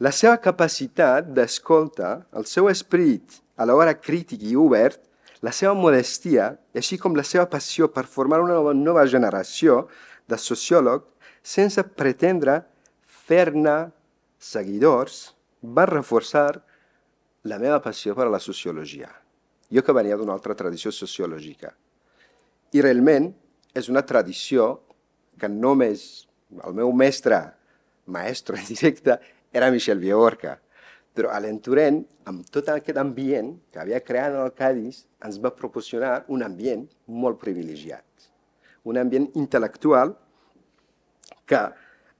La seva capacitat d'escolta, el seu esperit a l'hora crític i obert, la seva modestia, així com la seva passió per formar una nova, nova generació de sociòlegs sense pretendre fer-ne seguidors va reforçar la meva passió per a la sociologia. Jo que venia d'una altra tradició sociològica. I realment és una tradició que només el meu mestre, maestro en <laughs> directe, era Michel Viorca. Però Alain Turent, amb tot aquest ambient que havia creat en el Cádiz, ens va proporcionar un ambient molt privilegiat. Un ambient intel·lectual que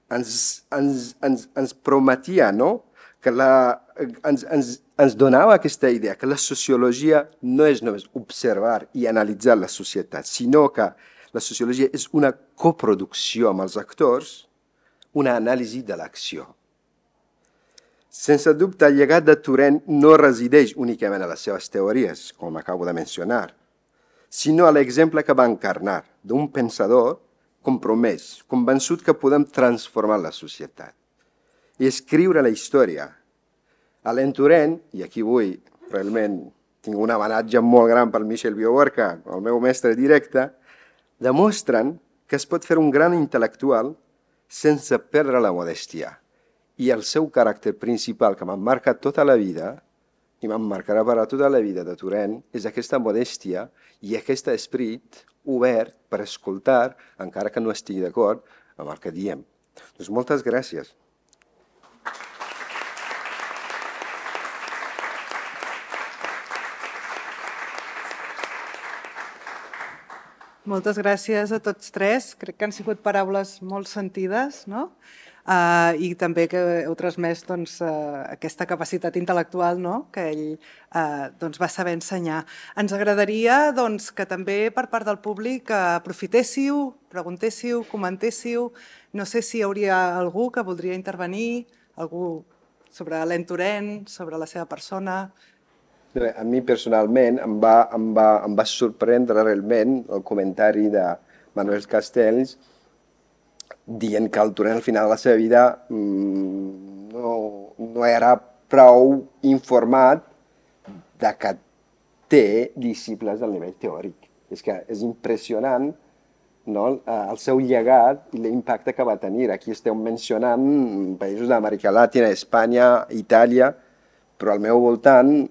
ens, ens, ens, ens prometia, no? que la, ens, ens, ens donava aquesta idea que la sociologia no és només observar i analitzar la societat, sinó que la sociologia és una coproducció amb els actors, una anàlisi de l'acció. Sense dubte, el llegat de Turen no resideix únicament a les seves teories, com acabo de mencionar, sinó a l'exemple que va encarnar d'un pensador compromès, convençut que podem transformar la societat i escriure la història. Alain Turent, i aquí vull, realment tinc un avanatge molt gran per Michel Bioborca, el meu mestre directe, demostren que es pot fer un gran intel·lectual sense perdre la modestia. I el seu caràcter principal, que m'ha marcat tota la vida, em marcarà per a tota la vida de Turen és aquesta modèstia i aquest esperit obert per escoltar, encara que no estigui d'acord amb el que diem. Doncs moltes gràcies. Moltes gràcies a tots tres. Crec que han sigut paraules molt sentides, no? Uh, I també que heu transmès doncs, uh, aquesta capacitat intel·lectual no? que ell uh, doncs, va saber ensenyar. Ens agradaria doncs, que també per part del públic uh, aprofitéssiu, preguntéssiu, comentéssiu. No sé si hi hauria algú que voldria intervenir, algú sobre l'entorent, sobre la seva persona. A mi personalment em va, em va, em va sorprendre realment el comentari de Manuel Castells dient que el Torrent al final de la seva vida mm, no, no era prou informat de que té disciples del nivell teòric. És que és impressionant no? el seu llegat i l'impacte que va tenir. Aquí esteu mencionant països d'Amèrica Latina, Espanya, Itàlia, però al meu voltant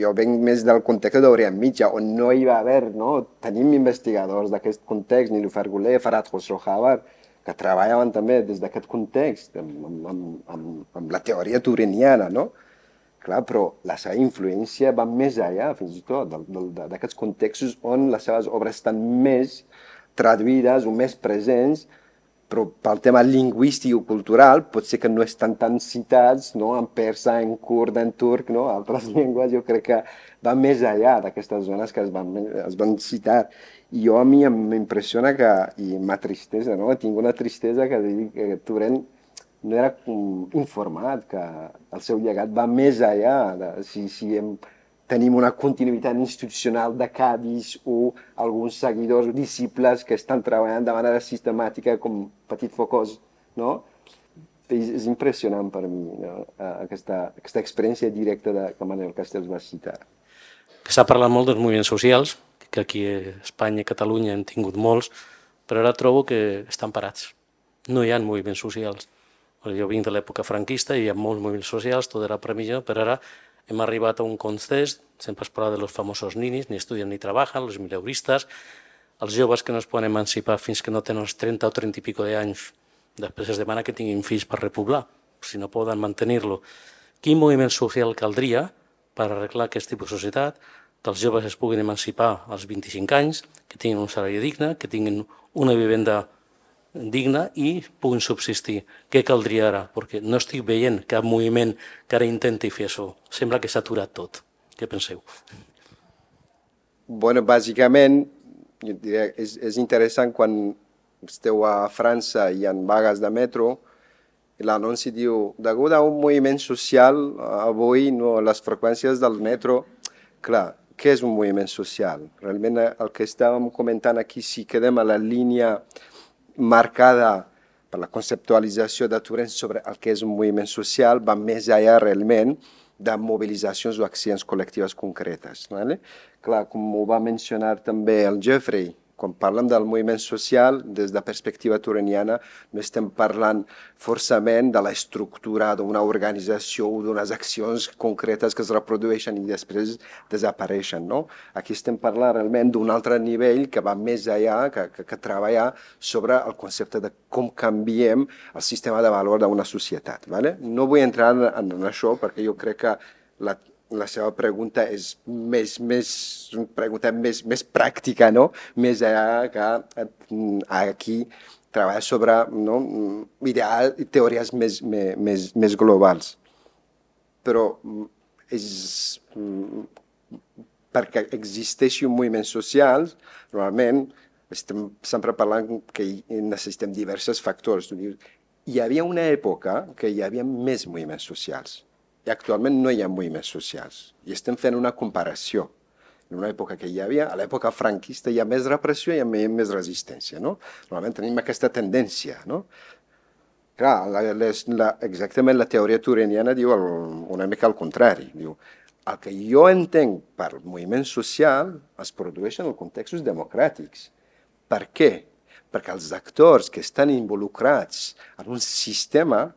jo venc més del context d'Orient Mitja, on no hi va haver, no? Tenim investigadors d'aquest context, Nilufar Goulet, Farad Khosrow Javar, que treballaven també des d'aquest context, amb, amb, amb, amb la teoria turiniana, no? Clar, però la seva influència va més allà, fins i tot, d'aquests contextos on les seves obres estan més traduïdes o més presents però pel tema lingüístic o cultural potser que no estan tan citats no? en persa, en kurd, en turc, no? altres <laughs> llengües jo crec que van més allà d'aquestes zones que es van, es van citar. I jo a mi m'impressiona que, i m'ha tristesa, no? tinc una tristesa que dic que Torrent no era mm, informat, que el seu llegat va més allà. De, si, si hem, tenim una continuïtat institucional de cadis o alguns seguidors o disciples que estan treballant de manera sistemàtica com petit focós, no? És, és impressionant per mi no? Eh, aquesta, aquesta experiència directa de, que Manuel Castells va citar. S'ha parlat molt dels moviments socials, que aquí a Espanya i Catalunya hem tingut molts, però ara trobo que estan parats. No hi ha moviments socials. Jo vinc de l'època franquista i hi ha molts moviments socials, tot era per millor, però ara hem arribat a un consens, sempre es parla de los famosos ninis, ni estudien ni treballen, los mileuristes, els joves que no es poden emancipar fins que no tenen els 30 o 30 i pico d'anys, després es demana que tinguin fills per repoblar, si no poden mantenir-lo. Quin moviment social caldria per arreglar aquest tipus de societat, que els joves es puguin emancipar als 25 anys, que tinguin un salari digne, que tinguin una vivenda digna, digna i puguin subsistir. Què caldria ara? Perquè no estic veient cap moviment que ara intenti fer això. Sembla que s'ha aturat tot. Què penseu? bueno, bàsicament, jo diria, és, és interessant quan esteu a França i en vagues de metro, l'anunci diu, degut a un moviment social, avui no, les freqüències del metro, clar, què és un moviment social? Realment eh, el que estàvem comentant aquí, si quedem a la línia marcada per la conceptualització de Torrent sobre el que és un moviment social va més allà realment de mobilitzacions o accions col·lectives concretes. Vale? Clar, com ho va mencionar també el Jeffrey, quan parlem del moviment social, des de perspectiva turaniana, no estem parlant forçament de la d'una organització o d'unes accions concretes que es reprodueixen i després desapareixen. No? Aquí estem parlant realment d'un altre nivell que va més allà, que, que, que treballa sobre el concepte de com canviem el sistema de valor d'una societat. Vale? No vull entrar en, en això perquè jo crec que la, la seva pregunta és més, més, una pregunta més, més pràctica, no? més allà que eh, aquí treballa sobre no? Mm, ideal i teories més, més, més globals. Però mm, és, mm, perquè existeixi un moviment social, normalment estem sempre parlant que necessitem diversos factors. Hi havia una època que hi havia més moviments socials i actualment no hi ha moviments socials. I estem fent una comparació. En una època que hi havia, a l'època franquista, hi ha més repressió i hi ha més resistència. No? Normalment tenim aquesta tendència. No? Clar, la, les, la, exactament la teoria turiniana diu el, una mica al contrari. Diu, el que jo entenc per moviment social es produeix en els contextos democràtics. Per què? Perquè els actors que estan involucrats en un sistema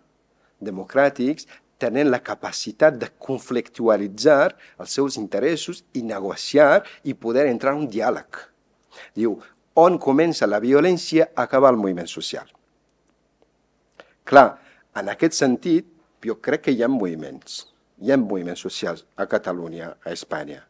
democràtics tenen la capacitat de conflictualitzar els seus interessos i negociar i poder entrar en un diàleg. Diu, on comença la violència, acaba el moviment social. Clar, en aquest sentit, jo crec que hi ha moviments, hi ha moviments socials a Catalunya, a Espanya,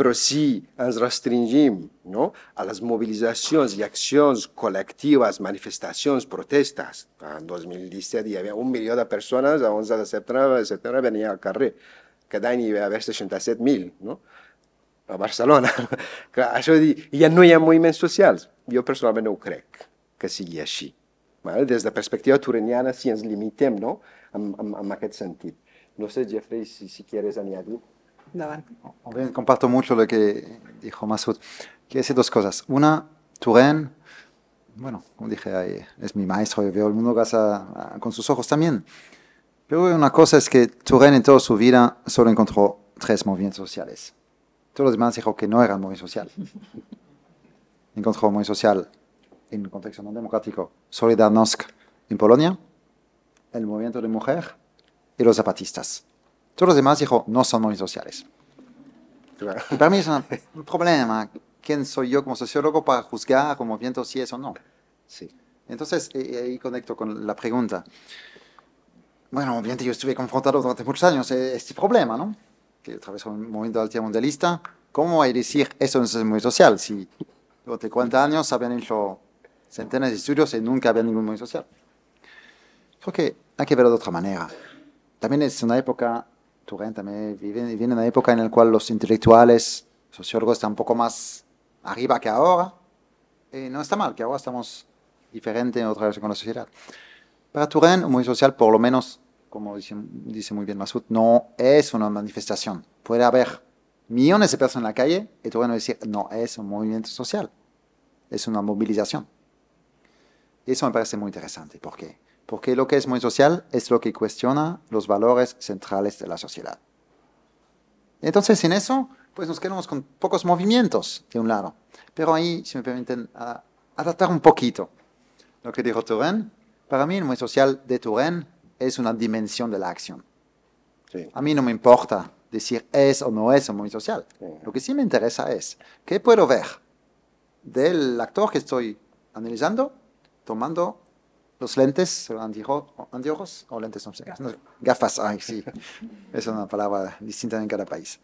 però si ens restringim no, a les mobilitzacions i accions col·lectives, manifestacions, protestes, ah, en 2017 hi havia un milió de persones, a 11 de setembre, de setembre venia al carrer, cada any hi va haver 67.000, no? a Barcelona. <laughs> Clar, això dir, ja no hi ha moviments socials. Jo personalment no ho crec que sigui així. Vale? Des de perspectiva turiniana, si ens limitem no? en, en, en aquest sentit. No sé, Jeffrey, si, si quieres añadir. comparto mucho lo que dijo Masud. Quiero decir dos cosas. Una, Turén, bueno, como dije, es mi maestro, yo veo el mundo ah, con sus ojos también. Pero una cosa es que Turén en toda su vida solo encontró tres movimientos sociales. Todos los demás dijo que no eran movimientos sociales <laughs> Encontró movimiento social en un contexto no democrático, Solidarnosc en Polonia, el movimiento de mujer y los zapatistas. Todos los demás, dijo, no son muy sociales. para mí es un problema. ¿Quién soy yo como sociólogo para juzgar como movimiento si es o no? Sí. Entonces, eh, eh, ahí conecto con la pregunta. Bueno, obviamente yo estuve confrontado durante muchos años eh, este problema, ¿no? Que atravesó un movimiento altimundialista. ¿Cómo hay decir eso no es muy social si durante 40 años habían hecho centenas de estudios y nunca había ningún movimiento social? Creo que hay que verlo de otra manera. También es una época Turén también viene, en una época en la cual los intelectuales, sociólogos están un poco más arriba que ahora. Y eh, no está mal, que ahora estamos diferentes en otra relación con la sociedad. Para Turén, movimiento social, por lo menos, como dice, muy bien Masud, no es una manifestación. Puede haber millones de personas en la calle y Turén va a decir, no, es un movimiento social, es una movilización. Y Eso me parece muy interesante, ¿por qué? porque lo que es muy social es lo que cuestiona los valores centrales de la sociedad. Entonces, en eso, pues nos quedamos con pocos movimientos, de un lado. Pero ahí, si me permiten, adaptar un poquito lo que dijo Turén. Para mí, el muy social de Turén es una dimensión de la acción. A mí no me importa decir es o no es un muy social. Lo que sí me interesa es qué puedo ver del actor que estoy analizando tomando los lentes, anteojos o lentes, no sé, gafas. gafas, sí, es una palabra distinta en cada país.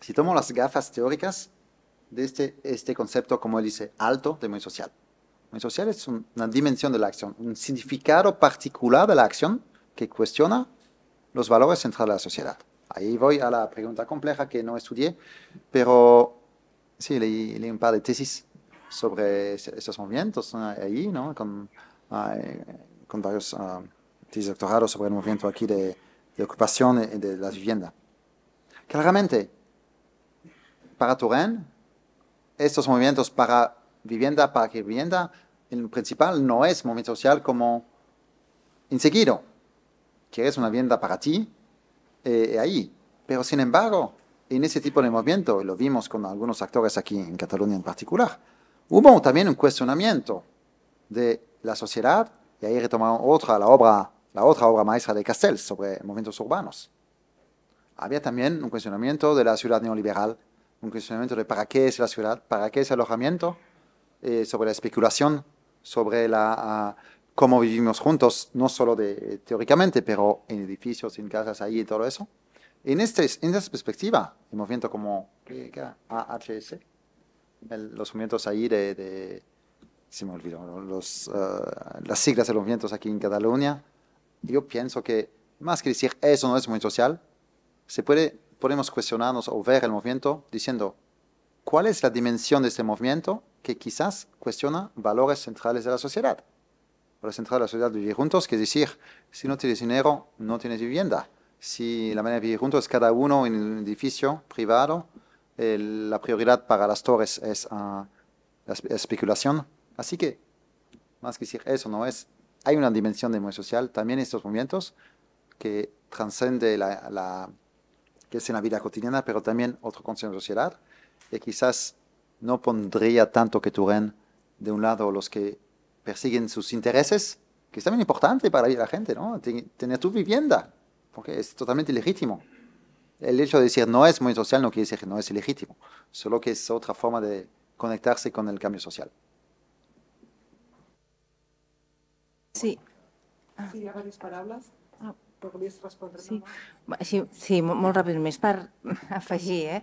Si tomo las gafas teóricas de este, este concepto, como él dice, alto de muy social. Muy social es una dimensión de la acción, un significado particular de la acción que cuestiona los valores centrales de la sociedad. Ahí voy a la pregunta compleja que no estudié, pero sí, leí, un par de tesis sobre esos movimientos ahí, ¿no? Con, eh, con varios ah, doctorados sobre el movimiento aquí de, ocupación y de las viviendas. Claramente, para Turén, estos movimientos para vivienda, para que vivienda, en principal no es movimiento social como que es una vivienda para ti, eh, eh, ahí. Pero sin embargo, en ese tipo de movimiento, y lo vimos con algunos actores aquí en Cataluña en particular, hubo también un cuestionamiento de la sociedad, y ahí retomaron otra, la, obra, la otra obra maestra de Castells sobre movimientos urbanos. Había también un cuestionamiento de la ciudad neoliberal, un cuestionamiento de para qué es la ciudad, para qué es el alojamiento, eh, sobre la especulación, sobre la, ah, cómo vivimos juntos, no solo de, teóricamente, pero en edificios, en casas, ahí y todo eso. En, este, en esta perspectiva, el movimiento como AHS, los movimientos ahí de se me olvidó, los, eh, las siglas de los vientos aquí en Cataluña, yo pienso que más que decir eso no es muy social, se puede, podemos cuestionarnos o ver el movimiento diciendo cuál es la dimensión de este movimiento que quizás cuestiona valores centrales de la sociedad. Valores centrales de la sociedad de vivir juntos, que es decir, si no tienes dinero, no tienes vivienda. Si la manera de vivir juntos es cada uno en un edificio privado, la prioridad para las torres es ah, la especulación Así que, más que decir, eso no es, hay una dimensión de muy social también en estos movimientos que transcende la, la, que es en la vida cotidiana, pero también otro concepto de sociedad, y quizás no pondría tanto que Turén de un lado los que persiguen sus intereses, que es también importante para la gente, ¿no? Tener tu vivienda, porque es totalmente legítimo. El hecho de decir no es muy social no quiere decir que no es ilegítimo, solo que es otra forma de conectarse con el cambio social. Sí. Ah. Sí, hi ha diverses paraules. Ah. Però volies respondre sí. Sí, sí, molt, molt ràpid, més per <laughs> afegir, eh?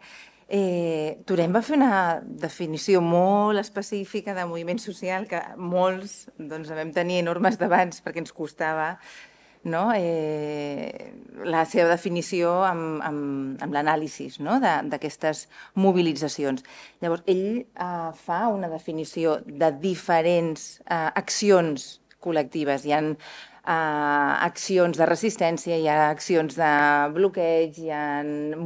Eh, Turem va fer una definició molt específica de moviment social que molts doncs, vam tenir enormes debats perquè ens costava no? eh, la seva definició amb, amb, amb l'anàlisi no? d'aquestes mobilitzacions. Llavors, ell eh, fa una definició de diferents eh, accions col·lectives. Hi ha eh, accions de resistència, hi ha accions de bloqueig, hi ha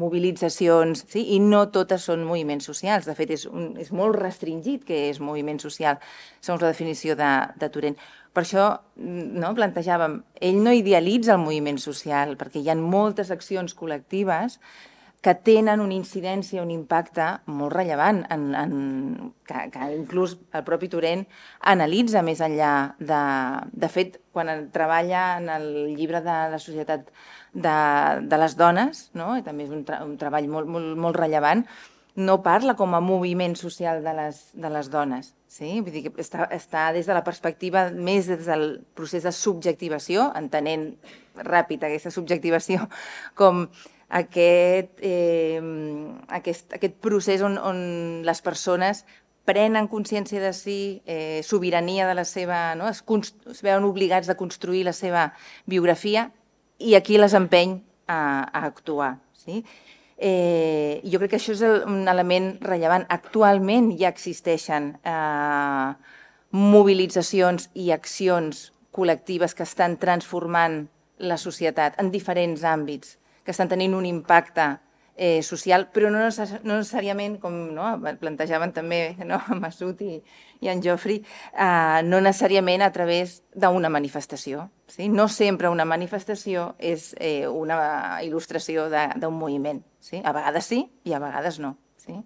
mobilitzacions, sí? i no totes són moviments socials. De fet, és, un, és molt restringit que és moviment social, segons la definició de, de Torent. Per això mm, no, plantejàvem, ell no idealitza el moviment social, perquè hi ha moltes accions col·lectives que tenen una incidència, un impacte molt rellevant, en, en, que, que inclús el propi Torrent analitza més enllà de... De fet, quan treballa en el llibre de la societat de, de les dones, no? I també és un, tra un treball molt, molt, molt rellevant, no parla com a moviment social de les, de les dones. Sí? Vull dir que està, està des de la perspectiva més des del procés de subjectivació, entenent ràpid aquesta subjectivació com aquest, eh, aquest, aquest procés on, on les persones prenen consciència de si, eh, sobirania de la seva... No? Es, es veuen obligats de construir la seva biografia i aquí les empeny a, a actuar. Sí? Eh, jo crec que això és el, un element rellevant. Actualment ja existeixen eh, mobilitzacions i accions col·lectives que estan transformant la societat en diferents àmbits que estan tenint un impacte eh, social, però no, necess no necessàriament, com no, plantejaven també no, <laughs> Massut i, i en Jofri, eh, no necessàriament a través d'una manifestació. Sí? No sempre una manifestació és eh, una il·lustració d'un moviment. Sí? A vegades sí i a vegades no. Sí?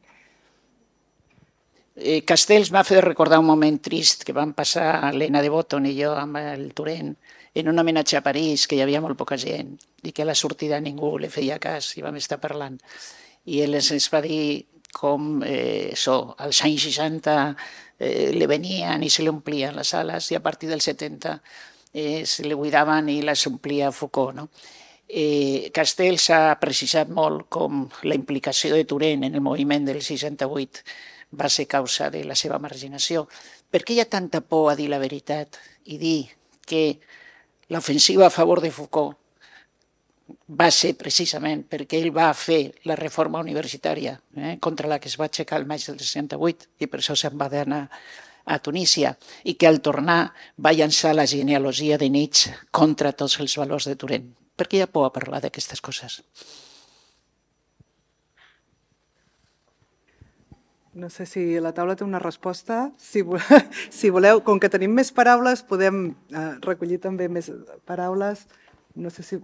Eh, Castells m'ha fet recordar un moment trist que vam passar l'Ena de Botton i jo amb el Turent, en un homenatge a París, que hi havia molt poca gent i que a la sortida ningú li feia cas i vam estar parlant. I ell ens va dir com eh, so, als anys 60 eh, li venien i se li omplien les sales i a partir del 70 eh, se li buidaven i les omplia Foucault. No? Eh, Castells ha precisat molt com la implicació de Turent en el moviment del 68 va ser causa de la seva marginació. Per què hi ha tanta por a dir la veritat i dir que L'ofensiva a favor de Foucault va ser precisament perquè ell va fer la reforma universitària eh, contra la que es va aixecar el maig del 68 i per això se'n va anar a Tunísia i que al tornar va llançar la genealogia de Nietzsche contra tots els valors de Turent. què hi ha por a parlar d'aquestes coses. No sé si la taula té una resposta. Si, <laughs> si voleu, com que tenim més paraules, podem eh, recollir també més paraules. No sé si...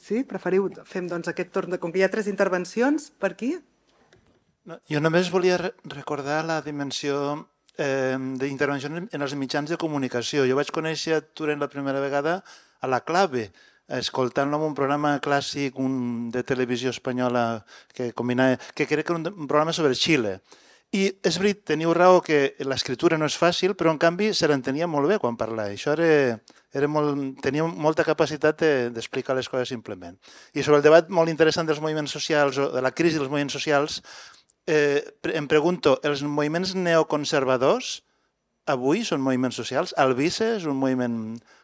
Sí? Preferiu? Fem doncs, aquest torn de... Com que hi ha tres intervencions, per aquí? No, jo només volia recordar la dimensió eh, d'intervenció en els mitjans de comunicació. Jo vaig conèixer Turen la primera vegada a la clave, escoltant-lo en un programa clàssic un, de televisió espanyola que combinava, que crec que era un, un programa sobre Xile. I és veritat, teniu raó que l'escriptura no és fàcil, però en canvi se l'entenia molt bé quan parlava. Això era, era molt, tenia molta capacitat d'explicar de, les coses simplement. I sobre el debat molt interessant dels moviments socials o de la crisi dels moviments socials, eh, em pregunto, els moviments neoconservadors avui són moviments socials? El vice és un moviment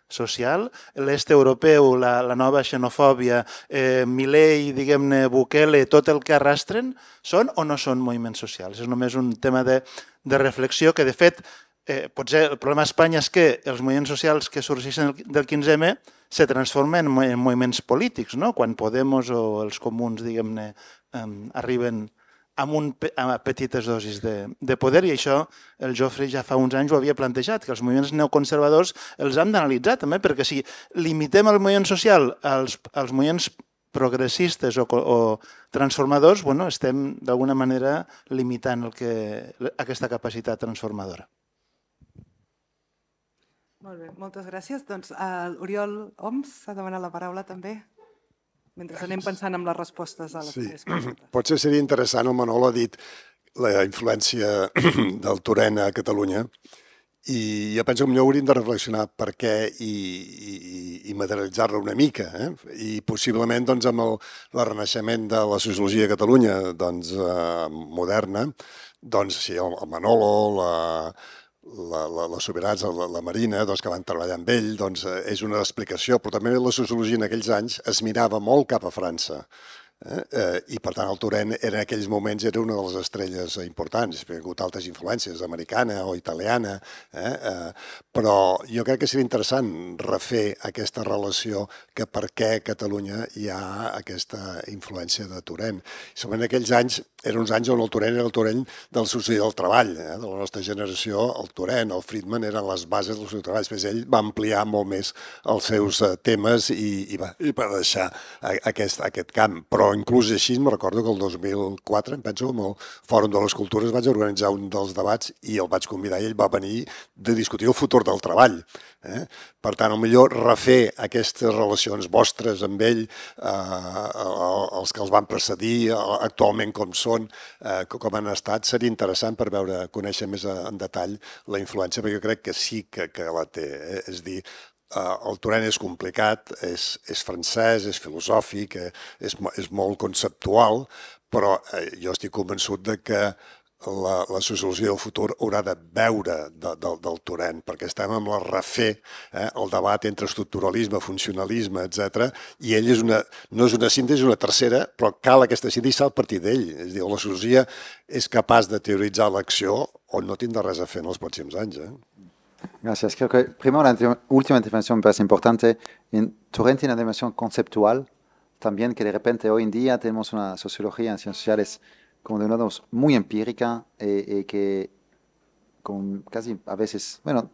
social, l'est europeu, la, la nova xenofòbia, eh, Milei, diguem-ne, Bukele, tot el que arrastren, són o no són moviments socials? És només un tema de, de reflexió que, de fet, eh, potser el problema a Espanya és que els moviments socials que sorgeixen del 15M se transformen en moviments polítics, no? quan Podemos o els comuns, diguem-ne, eh, arriben amb, un, amb petites dosis de, de poder i això el Jofre ja fa uns anys ho havia plantejat, que els moviments neoconservadors els han d'analitzar també, perquè si limitem el moviment social als, als moviments progressistes o, o transformadors, bueno, estem d'alguna manera limitant el que, aquesta capacitat transformadora. Molt bé, moltes gràcies. Doncs uh, eh, Oriol Oms ha demanat la paraula també mentre anem pensant amb les respostes a les sí. tres preguntes. Potser seria interessant, el Manol ha dit la influència <clears throat> del Torena a Catalunya, i jo penso que millor hauríem de reflexionar per què i, i, i materialitzar-la una mica. Eh? I possiblement doncs, amb el, el renaixement de la sociologia a Catalunya doncs, eh, moderna, doncs, sí, el, el Manolo, la, la, la, la Soberans, la, la Marina, doncs, que van treballar amb ell, doncs, eh, és una explicació, però també la sociologia en aquells anys es mirava molt cap a França Eh, eh? I, per tant, el Torrent en aquells moments era una de les estrelles importants. perquè ha hagut altres influències, americana o italiana, eh? Eh, però jo crec que seria interessant refer aquesta relació que per què a Catalunya hi ha aquesta influència de Torrent. sobretot en aquells anys eren uns anys on el Torrent era el Torrent del suïcidi del treball. Eh? De la nostra generació, el Torrent, el Friedman, eren les bases del suïcidi del treball. Després ell va ampliar molt més els seus eh, temes i, i, va, i va deixar aquest, aquest camp. Però, inclús així me recordo que el 2004, em penso, amb el Fòrum de les Cultures vaig organitzar un dels debats i el vaig convidar i ell va venir de discutir el futur del treball. Eh? Per tant, el millor refer aquestes relacions vostres amb ell, eh, els que els van precedir, eh, actualment com són, eh, com han estat, seria interessant per veure, conèixer més en detall la influència, perquè jo crec que sí que, que la té. Eh? És dir, Eh, el Torrent és complicat, és, és francès, és filosòfic, eh, és, és molt conceptual, però eh, jo estic convençut de que la, la sociologia del futur haurà de veure de, de, del Torrent, perquè estem amb la refer, eh, el debat entre estructuralisme, funcionalisme, etc. i ell és una, no és una síntesi, és una tercera, però cal aquesta síntesi al partir d'ell. És dir, la sociologia és capaç de teoritzar l'acció on no tindrà res a fer en els pròxims anys. Eh? Gracias. Creo que primero la última intervención me parece importante. En Torrent tiene una dimensión conceptual también que de repente hoy en día tenemos una sociología en ciencias sociales como de una dos muy empírica eh, eh, que con casi a veces, bueno,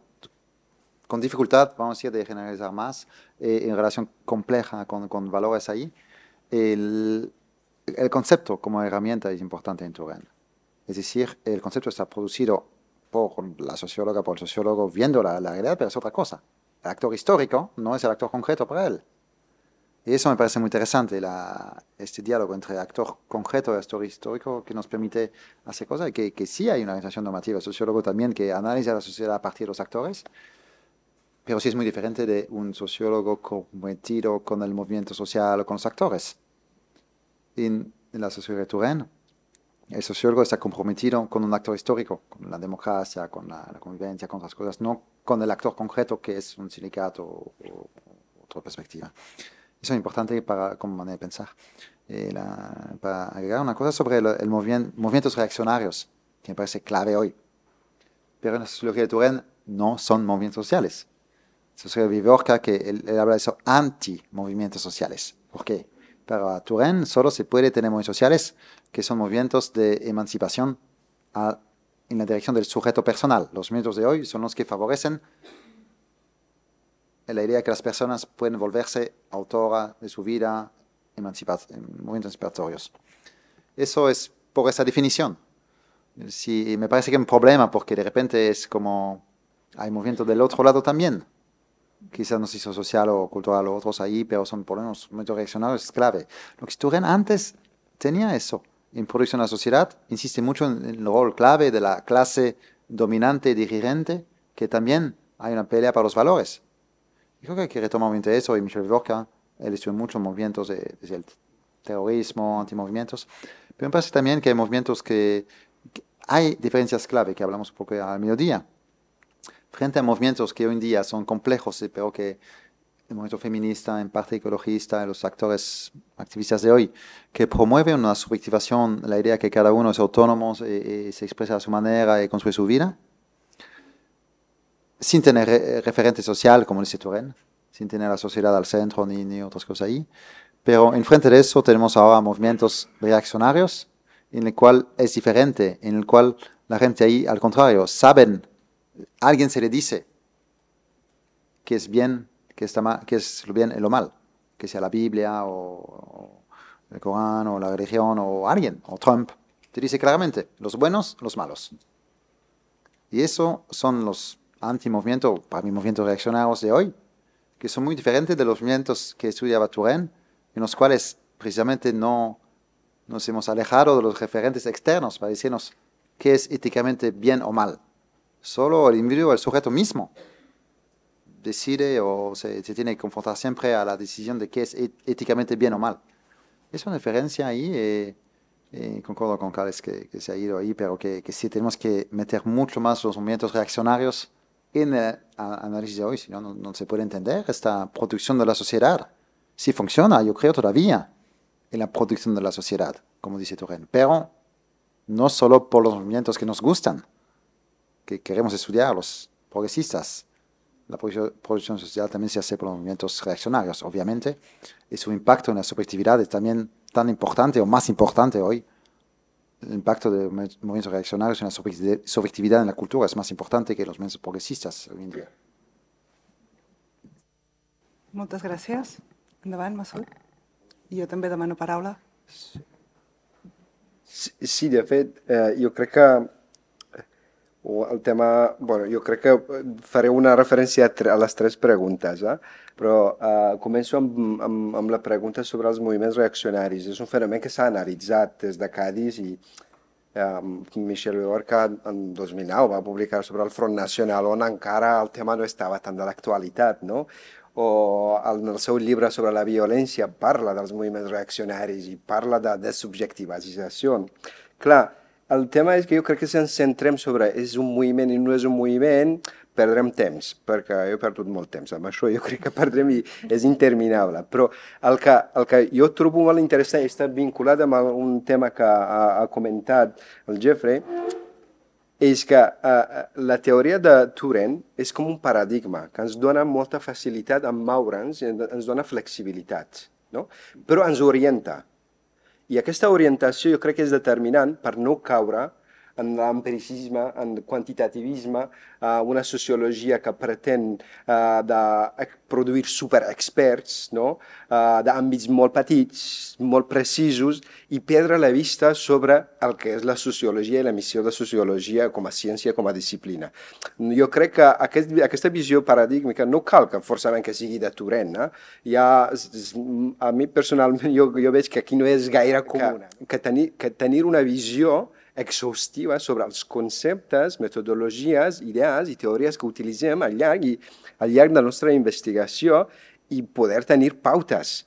con dificultad, vamos a decir, de generalizar más eh, en relación compleja con, con valores ahí. El, concepto como herramienta es importante en Torrent. Es decir, el concepto está producido por la socióloga, por el sociólogo, viendo la, realidad, pero es otra cosa. El actor histórico no es el actor concreto para él. Y eso me parece muy interesante, la, este diálogo entre actor concreto y actor histórico que nos permite hacer cosas y que, sí hay una organización normativa, el sociólogo también que analiza la sociedad a partir de los actores, pero sí es muy diferente de un sociólogo cometido con el movimiento social o con los actores. En, en la sociedad de Turén, el sociólogo está comprometido con un actor histórico, con la democracia, con la, convivencia, con otras cosas, no con el actor concreto que es un sindicato o, otra perspectiva. Eso es importante para, como manera de pensar. Eh, para agregar una cosa sobre el, movimientos reaccionarios, que me parece clave hoy. Pero en la sociología de Turén no son movimientos sociales. Sociología Vivorca, que él, él habla de eso, anti-movimientos sociales. ¿Por qué? Para Turén solo se puede tener movimientos sociales, que son movimientos de emancipación en la dirección del sujeto personal. Los movimientos de hoy son los que favorecen la idea de que las personas pueden volverse autora de su vida, en movimientos emancipatorios. Eso es por esa definición. me parece que es un problema porque de repente es como hay movimientos del otro lado también quizás no se hizo social o cultural o otros ahí, pero son por lo menos momentos es clave. Lo que Sturgeon antes tenía eso. En producción de la sociedad, insiste mucho en el rol clave de la clase dominante dirigente, que también hay una pelea para los valores. Y creo que hay que retomar mucho eso, y Michel Vivorca, él estuvo muchos movimientos, de, el terrorismo, antimovimientos, pero me parece también que hay movimientos que, que hay diferencias clave, que hablamos un poco al mediodía, frente a movimientos que hoy en día son complejos, pero que el movimiento feminista, en parte ecologista, los actores activistas de hoy, que promueven una subjetivación, la idea que cada uno es autónomo y, eh, eh, se expresa a su manera y construye su vida, sin tener eh, referente social, como dice Turén, sin tener la sociedad al centro ni, ni otras cosas ahí. Pero enfrente de eso tenemos ahora movimientos reaccionarios, en el cual es diferente, en el cual la gente ahí, al contrario, saben alguien se le dice que es bien, que, está que es lo bien y lo mal, que sea la Biblia o, o el Corán o la religión o alguien, o Trump, te dice claramente los buenos, los malos. Y eso son los antimovimientos, para mí movimientos reaccionarios de hoy, que son muy diferentes de los movimientos que estudiaba Turén, en los cuales precisamente no nos hemos alejado de los referentes externos para decirnos qué es éticamente bien o mal. Solo el individuo, el sujeto mismo, decide o se, tiene que confrontar siempre a la decisión de qué es éticamente bien o mal. Es una diferencia ahí, y eh, eh, concuerdo con Carles que, se ha ido ahí, pero que, sí tenemos que meter mucho más los movimientos reaccionarios en el análisis de hoy, si no, no, se puede entender esta producción de la sociedad. Si sí funciona, yo creo todavía en la producción de la sociedad, como dice Turén, pero no solo por los movimientos que nos gustan que queremos estudiar, los progresistas. La producción social también se hace por los movimientos reaccionarios, obviamente, y su impacto en la subjetividad es también tan importante o más importante hoy. El impacto de los movimientos reaccionarios en la subjetividad en la cultura es más importante que los movimientos progresistas hoy en día. Muchas gracias. Endavant, yo I yo también demano paraula. Sí, sí de fet, eh, yo creo que o el tema... bueno, jo crec que faré una referència a, a les tres preguntes, eh? però eh, començo amb, amb, amb la pregunta sobre els moviments reaccionaris. És un fenomen que s'ha analitzat des de Cádiz i eh, Michel Llorca en 2009 va publicar sobre el Front Nacional on encara el tema no estava tant de l'actualitat, no? o en el seu llibre sobre la violència parla dels moviments reaccionaris i parla de desobjectivització. Clar, el tema és que jo crec que si ens centrem sobre és un moviment i no és un moviment, perdrem temps, perquè jo he perdut molt temps amb això, jo crec que perdrem i és interminable. Però el que, el que jo trobo molt interessant està vinculat amb un tema que ha, ha comentat el Jeffrey, és que uh, la teoria de Turing és com un paradigma que ens dona molta facilitat a moure'ns, ens dona flexibilitat, no? però ens orienta i aquesta orientació jo crec que és determinant per no caure en l'empiricisme, en el quantitativisme, eh, una sociologia que pretén eh, de produir superexperts no? eh, d'àmbits molt petits, molt precisos, i perdre la vista sobre el que és la sociologia i la missió de sociologia com a ciència, com a disciplina. Jo crec que aquest, aquesta visió paradigmica no cal que forçament que sigui de Turen. Eh? Ja, a mi personalment jo, jo veig que aquí no és gaire comuna. Que, que, tenir, que tenir una visió exhaustiva sobre els conceptes, metodologies, idees i teories que utilitzem al llarg, i, al llarg de la nostra investigació i poder tenir pautes.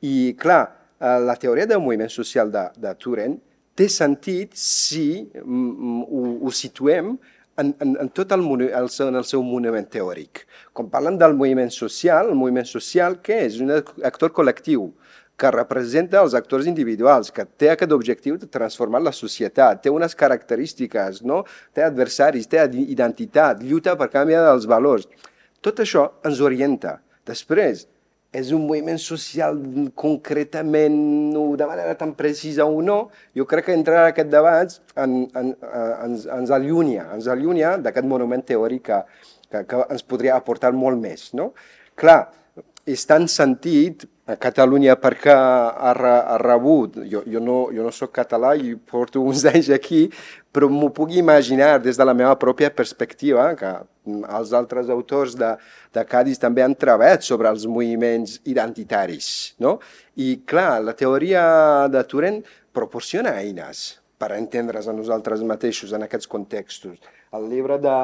I, clar, eh, la teoria del moviment social de, de Turen té sentit si mm, mm, ho, ho situem en, en, en tot el, el, seu, en el seu monument teòric. Quan parlem del moviment social, el moviment social què és? Un actor col·lectiu que representa els actors individuals, que té aquest objectiu de transformar la societat, té unes característiques, no? té adversaris, té identitat, lluita per canviar els valors. Tot això ens orienta. Després, és un moviment social concretament, de manera tan precisa o no, jo crec que entrar en aquest debat en, en, eh, ens, ens allunya, ens allunya d'aquest monument teòric que, que, que ens podria aportar molt més. No? Clar, és tan sentit, a Catalunya perquè ha, re, ha rebut, jo, jo, no, jo no sóc català i porto uns <laughs> anys aquí, però m'ho puc imaginar des de la meva pròpia perspectiva, que els altres autors de, de Cádiz també han treballat sobre els moviments identitaris. No? I clar, la teoria de Turent proporciona eines per entendre's a nosaltres mateixos en aquests contextos. El llibre de,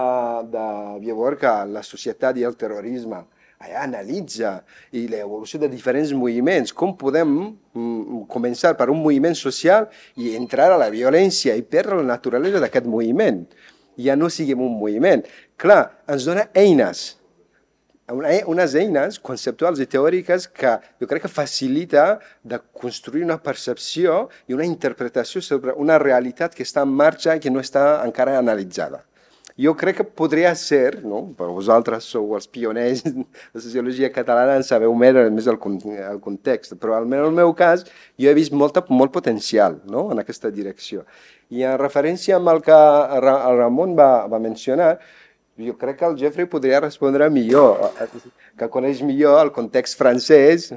de Vievorca, La societat i el terrorisme, analitza i l'evolució de diferents moviments, com podem mm, començar per un moviment social i entrar a la violència i perdre la naturalesa d'aquest moviment. Ja no siguem un moviment. Clar, ens dona eines, e, unes eines conceptuals i teòriques que jo crec que facilita de construir una percepció i una interpretació sobre una realitat que està en marxa i que no està encara analitzada. Jo crec que podria ser, no? però vosaltres sou els pioners <laughs> de la sociologia catalana, en sabeu més, més el, el context, però almenys en el meu cas jo he vist molta, molt potencial no? en aquesta direcció. I en referència amb el que el Ramon va, va mencionar, jo crec que el Jeffrey podria respondre millor, <laughs> que coneix millor el context francès,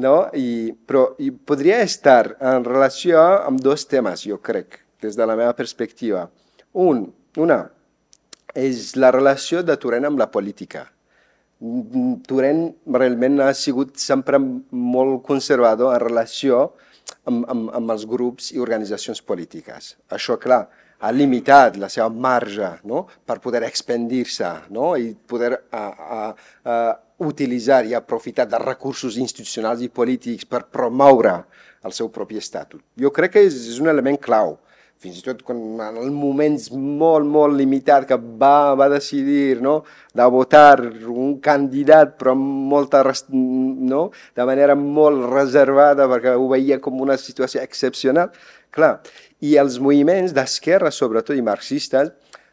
no? I, però i podria estar en relació amb dos temes, jo crec, des de la meva perspectiva. Un, una, és la relació de Turent amb la política. Turent realment ha sigut sempre molt conservador en relació amb, amb, amb els grups i organitzacions polítiques. Això, clar, ha limitat la seva marge no? per poder expandir-se no? i poder a, a, a utilitzar i aprofitar de recursos institucionals i polítics per promoure el seu propi estatut. Jo crec que és, és un element clau fins i tot quan, en els moments molt, molt limitat que va, va decidir no, de votar un candidat però molta, no, de manera molt reservada perquè ho veia com una situació excepcional, clar, i els moviments d'esquerra, sobretot, i marxistes,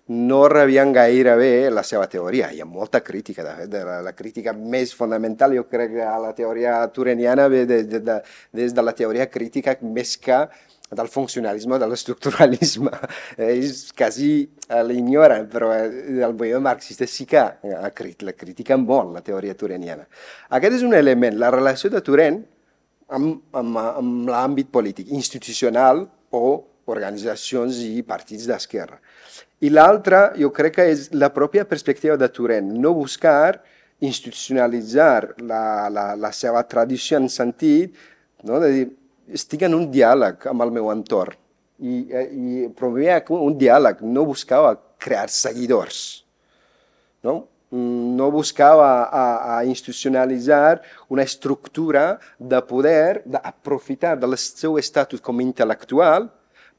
no rebien gaire bé la seva teoria. Hi ha molta crítica, de fet, de la, la crítica més fonamental, jo crec, a la teoria tureniana ve de, de, de, des de la teoria crítica més que del funcionalisme, de l'estructuralisme. Ells <laughs> eh, quasi eh, l'ignoren, però eh, el moviment marxista sí que ha crit, la critica molt, la teoria tureniana. Aquest és un element, la relació de Turen amb, amb, amb l'àmbit polític, institucional o organitzacions i partits d'esquerra. I l'altra, jo crec que és la pròpia perspectiva de Turen, no buscar institucionalitzar la, la, la seva tradició en sentit no? de dir, estic en un diàleg amb el meu entorn i, eh, i promovia un diàleg, no buscava crear seguidors, no? Mm, no buscava a, a institucionalitzar una estructura de poder, d'aprofitar del seu estatus com a intel·lectual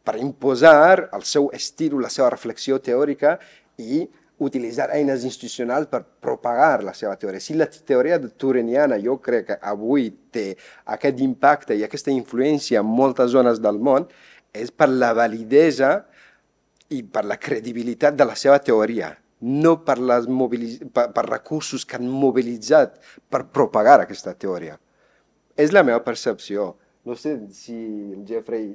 per imposar el seu estil, la seva reflexió teòrica i utilitzar eines institucionals per propagar la seva teoria. Si la teoria de tureniana jo crec que avui té aquest impacte i aquesta influència en moltes zones del món, és per la validesa i per la credibilitat de la seva teoria, no per, les per, per recursos que han mobilitzat per propagar aquesta teoria. És la meva percepció. No sé si Jeffrey,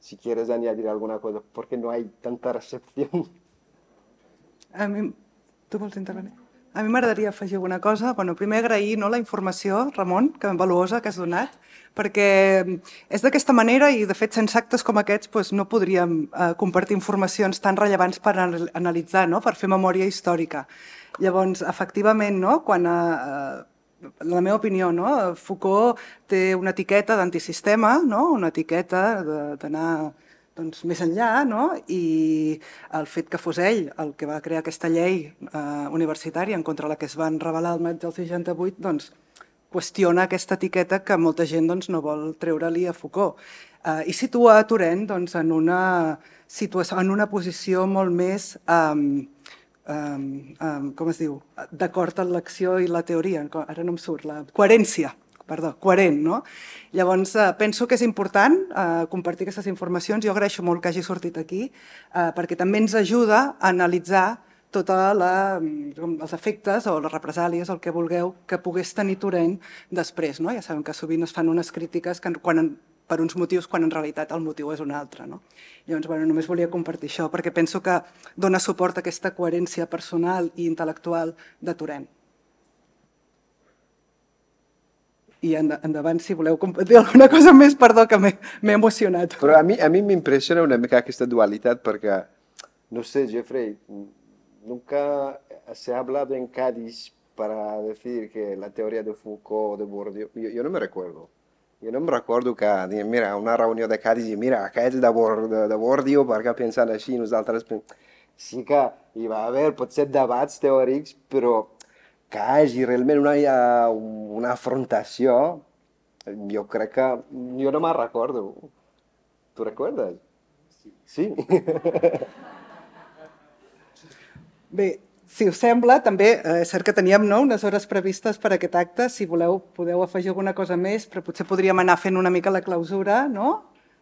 si quieres añadir alguna cosa, perquè no hi ha tanta recepció. A mi... Tu vols intervenir? A mi m'agradaria afegir alguna cosa. Bueno, primer agrair no, la informació, Ramon, que valuosa que has donat, perquè mm, és d'aquesta manera i, de fet, sense actes com aquests doncs, no podríem eh, compartir informacions tan rellevants per analitzar, no? per fer memòria històrica. Llavors, efectivament, no? quan eh, la meva opinió, no? Foucault té una etiqueta d'antisistema, no? una etiqueta d'anar... De, doncs, més enllà, no? i el fet que fos ell el que va crear aquesta llei eh, universitària en contra la que es van revelar el maig del 68, doncs, qüestiona aquesta etiqueta que molta gent doncs, no vol treure-li a Foucault. Eh, I situa a Torrent doncs, en, una situació, en una posició molt més, Eh, um, um, com es diu, d'acord amb l'acció i la teoria, ara no em surt, la coherència perdó, coherent. No? Llavors, eh, penso que és important eh, compartir aquestes informacions. Jo agraeixo molt que hagi sortit aquí, eh, perquè també ens ajuda a analitzar tots mm, els efectes o les represàlies, el que vulgueu, que pogués tenir Torrent després. No? Ja sabem que sovint es fan unes crítiques que quan en, per uns motius quan en realitat el motiu és un altre. No? Llavors, bueno, només volia compartir això, perquè penso que dona suport a aquesta coherència personal i intel·lectual de Torrent. i endavant si voleu compartir alguna cosa més, perdó que m'he emocionat. Però a mi a mi m'impressiona una mica aquesta dualitat perquè, no sé, Jeffrey, nunca se ha hablado en Cádiz para decir que la teoría de Foucault o de Bourdieu, yo, yo no me recuerdo. Yo no me recuerdo que, mira, una reunión de Cádiz y mira, aquell de, de, de Bourdieu perquè pensant així, nosaltres... Sí que hi va haver potser debats teòrics, però que hagi realment una, una afrontació, jo crec que... Jo no me'n recordo. Tu recordes? Sí. Sí? <laughs> Bé, si us sembla, també eh, és cert que teníem no, unes hores previstes per a aquest acte. Si voleu, podeu afegir alguna cosa més, però potser podríem anar fent una mica la clausura no,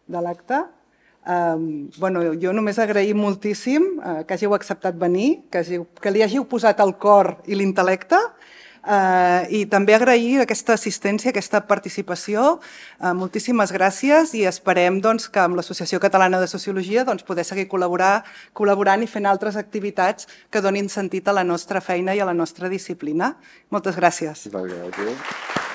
de l'acte. Um, bueno, jo només agrair moltíssim uh, que hàgiu acceptat venir, que, hàgiu, que li hàgiu posat el cor i l'intel·lecte uh, eh, i també agrair aquesta assistència, aquesta participació. Uh, moltíssimes gràcies i esperem doncs, que amb l'Associació Catalana de Sociologia doncs, poder seguir col·laborar, col·laborant i fent altres activitats que donin sentit a la nostra feina i a la nostra disciplina. Moltes gràcies. Molt bé, gràcies.